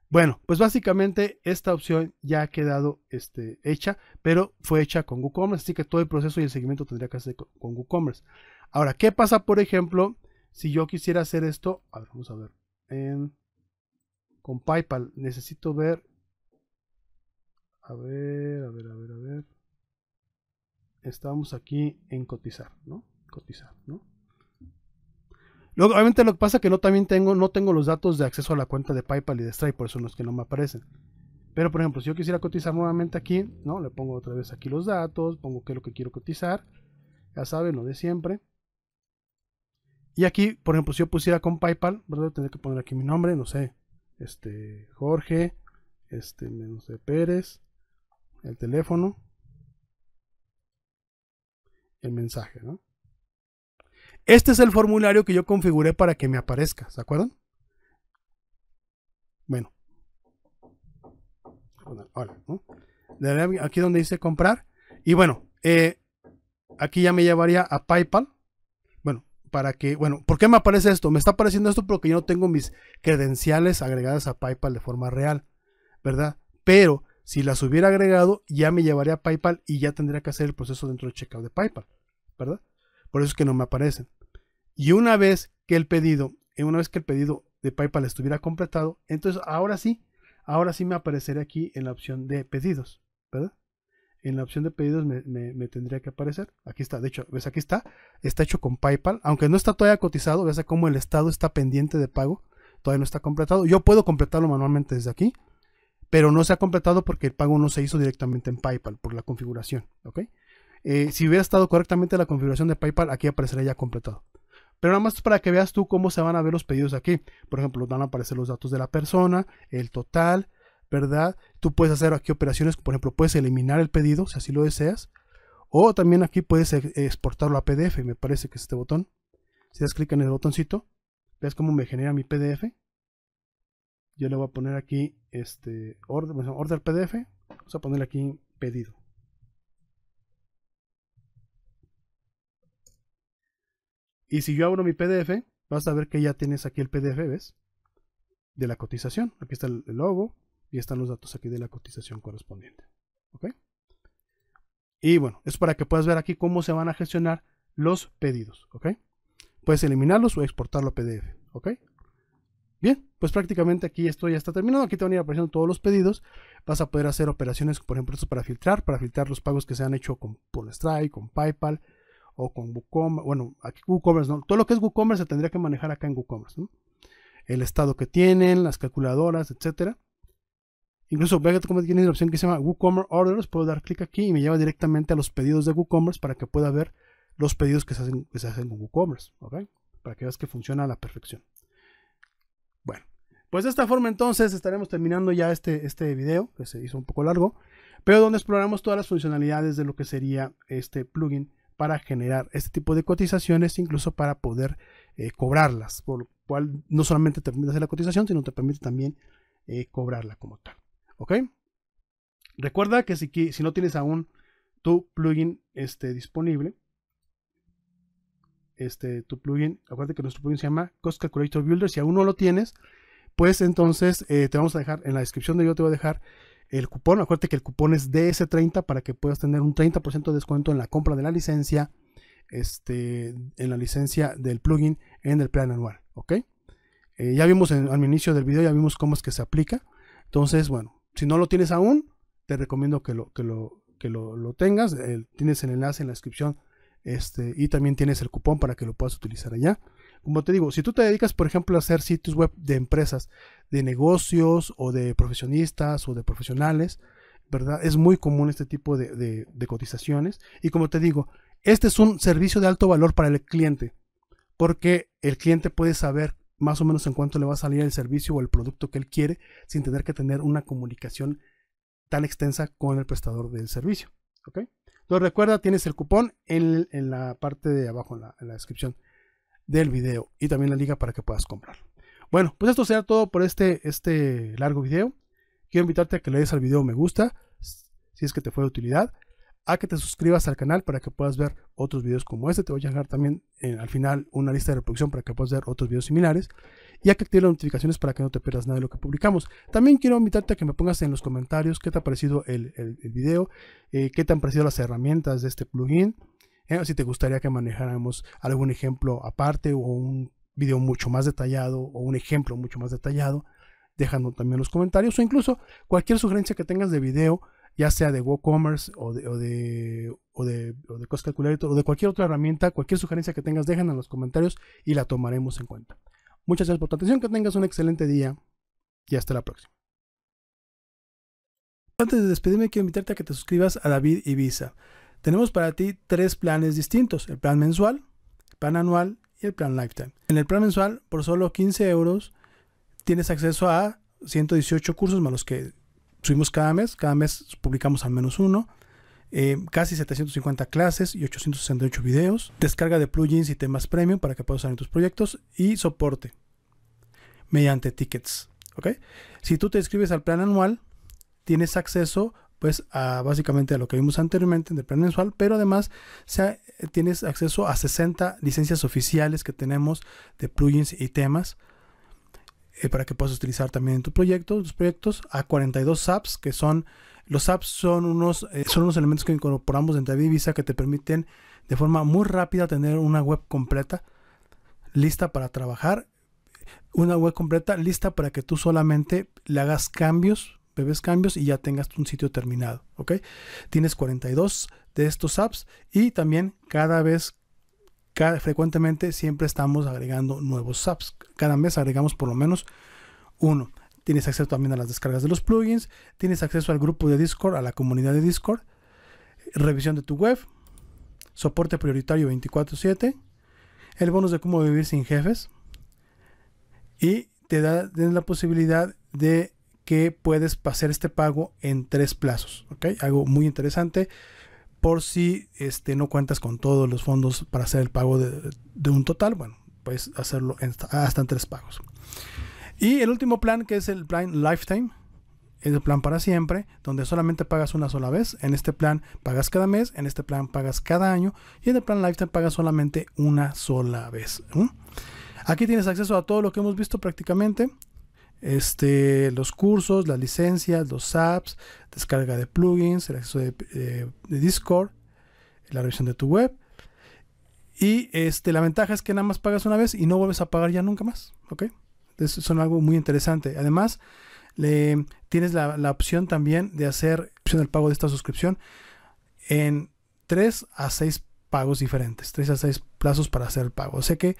bueno, pues básicamente esta opción ya ha quedado este, hecha, pero fue hecha con WooCommerce, así que todo el proceso y el seguimiento tendría que hacer con, con WooCommerce. Ahora, ¿qué pasa, por ejemplo, si yo quisiera hacer esto? A ver, vamos a ver. con PayPal, necesito ver. A ver, a ver, a ver, a ver. Estamos aquí en cotizar, ¿no? Cotizar, ¿no? Luego, obviamente lo que pasa es que no también tengo, no tengo los datos de acceso a la cuenta de PayPal y de Stripe, por eso no los que no me aparecen. Pero por ejemplo, si yo quisiera cotizar nuevamente aquí, ¿no? Le pongo otra vez aquí los datos, pongo qué es lo que quiero cotizar. Ya saben, lo de siempre. Y aquí, por ejemplo, si yo pusiera con PayPal, ¿verdad? Tendría que poner aquí mi nombre, no sé, este, Jorge, este, no Pérez, el teléfono, el mensaje, ¿no? Este es el formulario que yo configuré para que me aparezca, ¿se acuerdan? Bueno. Aquí donde dice comprar. Y bueno, eh, aquí ya me llevaría a PayPal. Bueno, para que, bueno, ¿por qué me aparece esto? Me está apareciendo esto porque yo no tengo mis credenciales agregadas a PayPal de forma real, ¿verdad? Pero si las hubiera agregado, ya me llevaría a PayPal y ya tendría que hacer el proceso dentro del checkout de PayPal, ¿verdad? Por eso es que no me aparecen. Y una vez que el pedido, eh, una vez que el pedido de PayPal estuviera completado, entonces ahora sí, ahora sí me aparecería aquí en la opción de pedidos, En la opción de pedidos me, tendría que aparecer. Aquí está, de hecho, ves, aquí está. Está hecho con PayPal. Aunque no está todavía cotizado, ves cómo el estado está pendiente de pago. Todavía no está completado. Yo puedo completarlo manualmente desde aquí pero no se ha completado porque el pago no se hizo directamente en PayPal por la configuración. Eh, si hubiera estado correctamente la configuración de PayPal, aquí aparecería ya completado. Pero nada más para que veas tú cómo se van a ver los pedidos aquí. Por ejemplo, van a aparecer los datos de la persona, el total, ¿verdad? Tú puedes hacer aquí operaciones, por ejemplo, puedes eliminar el pedido si así lo deseas. O también aquí puedes exportarlo a PDF, me parece que es este botón. Si das clic en el botoncito, ves cómo me genera mi PDF. Yo le voy a poner aquí este order, order PDF. Vamos a ponerle aquí pedido. Y si yo abro mi PDF, vas a ver que ya tienes aquí el PDF, ¿ves? De la cotización. Aquí está el logo y están los datos aquí de la cotización correspondiente. ¿Ok? Y bueno, es para que puedas ver aquí cómo se van a gestionar los pedidos. ¿Ok? Puedes eliminarlos o exportarlo a PDF. ¿Ok? Bien, pues prácticamente aquí esto ya está terminado. Aquí te van a ir apareciendo todos los pedidos. Vas a poder hacer operaciones, por ejemplo, esto para filtrar, para filtrar los pagos que se han hecho con, por con PayPal, o con WooCommerce, bueno, aquí WooCommerce, todo lo que es WooCommerce se tendría que manejar acá en WooCommerce, ¿no? el estado que tienen, las calculadoras, etcétera. Incluso que cómo tiene la opción que se llama WooCommerce Orders, puedo dar clic aquí y me lleva directamente a los pedidos de WooCommerce para que pueda ver los pedidos que se hacen, que se hacen con WooCommerce, ¿ok? Para que veas que funciona a la perfección. Bueno, pues de esta forma entonces estaremos terminando ya este, este video, que se hizo un poco largo, pero donde exploramos todas las funcionalidades de lo que sería este plugin para generar este tipo de cotizaciones, incluso para poder eh, cobrarlas, por lo cual no solamente te permite hacer la cotización, sino te permite también eh, cobrarla como tal. ¿Ok? Recuerda que si, si no tienes aún tu plugin este, disponible, este, tu plugin, acuérdate que nuestro plugin se llama Cost Calculator Builder, si aún no lo tienes, pues entonces eh, te vamos a dejar en la descripción de yo te voy a dejar el cupón. Acuérdate que el cupón es DS30 para que puedas tener un 30% de descuento en la compra de la licencia, este, en la licencia del plugin en el plan anual. ¿Ok? Eh, ya vimos al inicio del video, ya vimos cómo es que se aplica. Entonces, bueno, si no lo tienes aún, te recomiendo que lo, que lo, lo, tengas. tienes el enlace en la descripción este, y también tienes el cupón para que lo puedas utilizar allá. Como te digo, si tú te dedicas, por ejemplo, a hacer sitios web de empresas, de negocios o de profesionistas o de profesionales, ¿verdad? Es muy común este tipo de, cotizaciones. Y como te digo, este es un servicio de alto valor para el cliente, porque el cliente puede saber más o menos en cuánto le va a salir el servicio o el producto que él quiere sin tener que tener una comunicación tan extensa con el prestador del servicio. ¿ok? Entonces recuerda, tienes el cupón en, la parte de abajo, en la descripción del video y también la liga para que puedas comprarlo. Bueno, pues esto será todo por este, este largo video. Quiero invitarte a que le des al video me gusta, si es que te fue de utilidad, a que te suscribas al canal para que puedas ver otros videos como este. Te voy a dejar también eh, al final una lista de reproducción para que puedas ver otros videos similares y a que actives las notificaciones para que no te pierdas nada de lo que publicamos. También quiero invitarte a que me pongas en los comentarios qué te ha parecido el, el, video, eh, qué te han parecido las herramientas de este plugin si te gustaría que manejáramos algún ejemplo aparte o un video mucho más detallado o un ejemplo mucho más detallado, dejando también los comentarios o incluso cualquier sugerencia que tengas de video, ya sea de WooCommerce o de, o de, o de, Cost Calculator o de cualquier otra herramienta, cualquier sugerencia que tengas, dejan en los comentarios y la tomaremos en cuenta. Muchas gracias por tu atención, que tengas un excelente día y hasta la próxima. Antes de despedirme, quiero invitarte a que te suscribas a David Ibiza. Tenemos para ti tres planes distintos, el plan mensual, el plan anual y el plan lifetime. En el plan mensual, por solo 15 euros, tienes acceso a 118 cursos más los que subimos cada mes. Cada mes publicamos al menos uno. Eh, casi 750 clases y 868 videos. Descarga de plugins y temas premium para que puedas usar en tus proyectos. Y soporte mediante tickets. ¿okay? Si tú te inscribes al plan anual, tienes acceso pues básicamente a lo que vimos anteriormente en el plan mensual, pero además tienes acceso a 60 licencias oficiales que tenemos de plugins y temas eh, para que puedas utilizar también en tu proyecto, tus proyectos, a 42 apps que son, los apps son unos, eh, son unos elementos que incorporamos dentro de Visa que te permiten de forma muy rápida tener una web completa, lista para trabajar, una web completa lista para que tú solamente le hagas cambios ves cambios y ya tengas un sitio terminado, ¿ok? Tienes 42 de estos apps y también cada vez frecuentemente siempre estamos agregando nuevos apps. Cada mes agregamos por lo menos uno. Tienes acceso también a las descargas de los plugins, tienes acceso al grupo de Discord, a la comunidad de Discord, revisión de tu web, soporte prioritario 24/7, el bonus de cómo vivir sin jefes y te da la posibilidad de que puedes hacer este pago en tres plazos. ¿okay? Algo muy interesante por si este, no cuentas con todos los fondos para hacer el pago de, un total. Bueno, puedes hacerlo hasta en tres pagos. Y el último plan que es el plan Lifetime. Es el plan para siempre, donde solamente pagas una sola vez. En este plan pagas cada mes, en este plan pagas cada año y en el plan Lifetime pagas solamente una sola vez. Aquí tienes acceso a todo lo que hemos visto prácticamente este, los cursos, las licencias, los apps, descarga de plugins, el acceso eh, de, Discord, la revisión de tu web. Y este, la ventaja es que nada más pagas una vez y no vuelves a pagar ya nunca más. ¿Ok? Entonces, son algo muy interesante. Además, le, tienes la, opción también de hacer opción pago de esta suscripción en 3 a 6 pagos diferentes, 3 a 6 plazos para hacer el pago. O sea que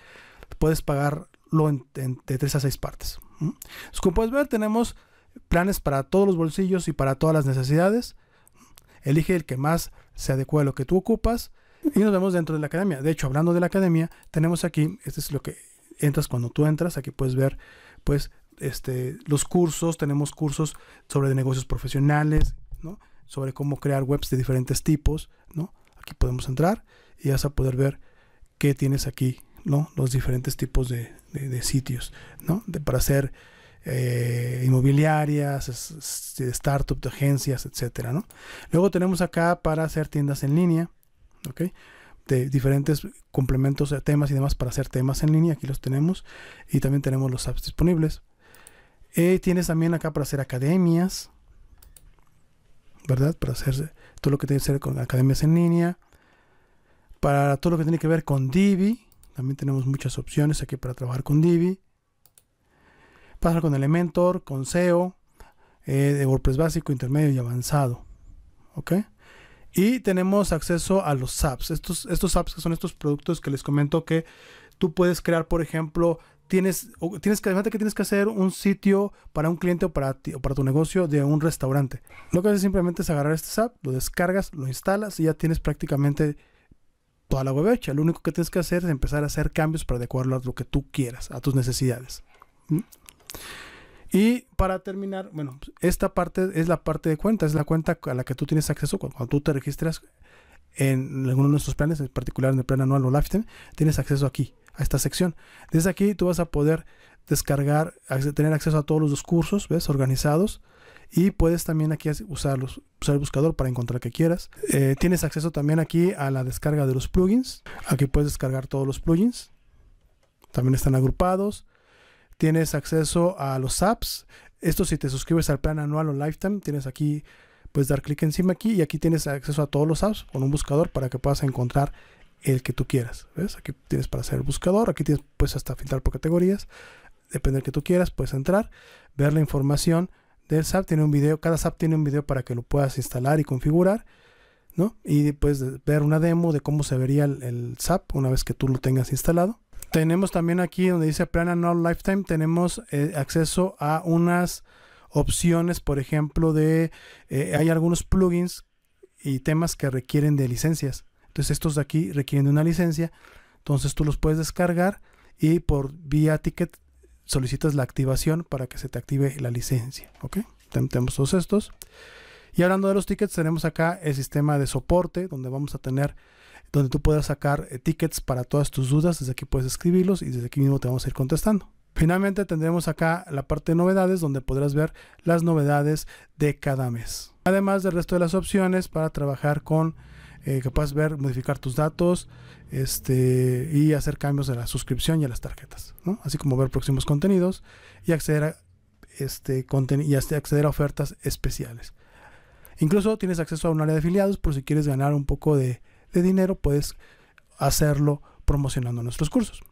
puedes pagarlo de 3 a 6 partes como puedes ver, tenemos planes para todos los bolsillos y para todas las necesidades. Elige el que más se adecue a lo que tú ocupas y nos vemos dentro de la academia. De hecho, hablando de la academia, tenemos aquí, este es lo que entras cuando tú entras, aquí puedes ver pues este, los cursos, tenemos cursos sobre negocios profesionales, sobre cómo crear webs de diferentes tipos, ¿no? Aquí podemos entrar y vas a poder ver qué tienes aquí los diferentes tipos de, sitios, De, para hacer eh, inmobiliarias, este, startups agencias, etc Luego tenemos acá para hacer tiendas en línea, ¿ok? De diferentes complementos, de temas y demás para hacer temas en línea, aquí los tenemos. Y también tenemos los apps disponibles. tienes también acá para hacer academias, ¿verdad? Para hacer todo lo que tiene que ver con academias en línea. Para todo lo que tiene que ver con Divi, también tenemos muchas opciones aquí para trabajar con Divi. Pasar con Elementor, con SEO, eh, de WordPress básico, intermedio y avanzado. ¿Ok? Y tenemos acceso a los apps. Estos, estos apps que son estos productos que les comento que tú puedes crear, por ejemplo, tienes, tienes que, tienes que hacer un sitio para un cliente o para, ti, o para tu negocio de un restaurante. Lo que haces simplemente es agarrar este app, lo descargas, lo instalas y ya tienes prácticamente toda la web hecha. Lo único que tienes que hacer es empezar a hacer cambios para adecuarlo a lo que tú quieras, a tus necesidades. Y para terminar, bueno, esta parte es la parte de cuenta, es la cuenta a la que tú tienes acceso cuando, tú te registras en alguno de nuestros planes, en particular en el plan anual o lifetime, tienes acceso aquí, a esta sección. Desde aquí tú vas a poder descargar, tener acceso a todos los cursos, ¿ves? Organizados y puedes también aquí usar el buscador para encontrar que quieras. Eh, tienes acceso también aquí a la descarga de los plugins. Aquí puedes descargar todos los plugins. También están agrupados. Tienes acceso a los apps. Esto si te suscribes al plan anual o lifetime, tienes aquí, puedes dar clic encima aquí y aquí tienes acceso a todos los apps con un buscador para que puedas encontrar el que tú quieras. ¿Ves? Aquí tienes para hacer el buscador, aquí tienes puedes hasta filtrar por categorías. depender que tú quieras, puedes entrar, ver la información del SAP tiene un video, cada SAP tiene un video para que lo puedas instalar y configurar, ¿no? Y puedes ver una demo de cómo se vería el, SAP una vez que tú lo tengas instalado. Tenemos también aquí donde dice Plan No Lifetime, tenemos eh, acceso a unas opciones, por ejemplo, de eh, hay algunos plugins y temas que requieren de licencias. Entonces estos de aquí requieren de una licencia, entonces tú los puedes descargar y por vía ticket solicitas la activación para que se te active la licencia. ¿Ok? Tenemos todos estos. Y hablando de los tickets, tenemos acá el sistema de soporte, donde vamos a tener, donde tú puedas sacar eh, tickets para todas tus dudas. Desde aquí puedes escribirlos y desde aquí mismo te vamos a ir contestando. Finalmente tendremos acá la parte de novedades donde podrás ver las novedades de cada mes. Además del resto de las opciones para trabajar con Capaz eh, de ver, modificar tus datos este, y hacer cambios a la suscripción y a las tarjetas, así como ver próximos contenidos y acceder a, este, acceder a ofertas especiales. Incluso tienes acceso a un área de afiliados por si quieres ganar un poco de dinero, puedes hacerlo promocionando nuestros cursos.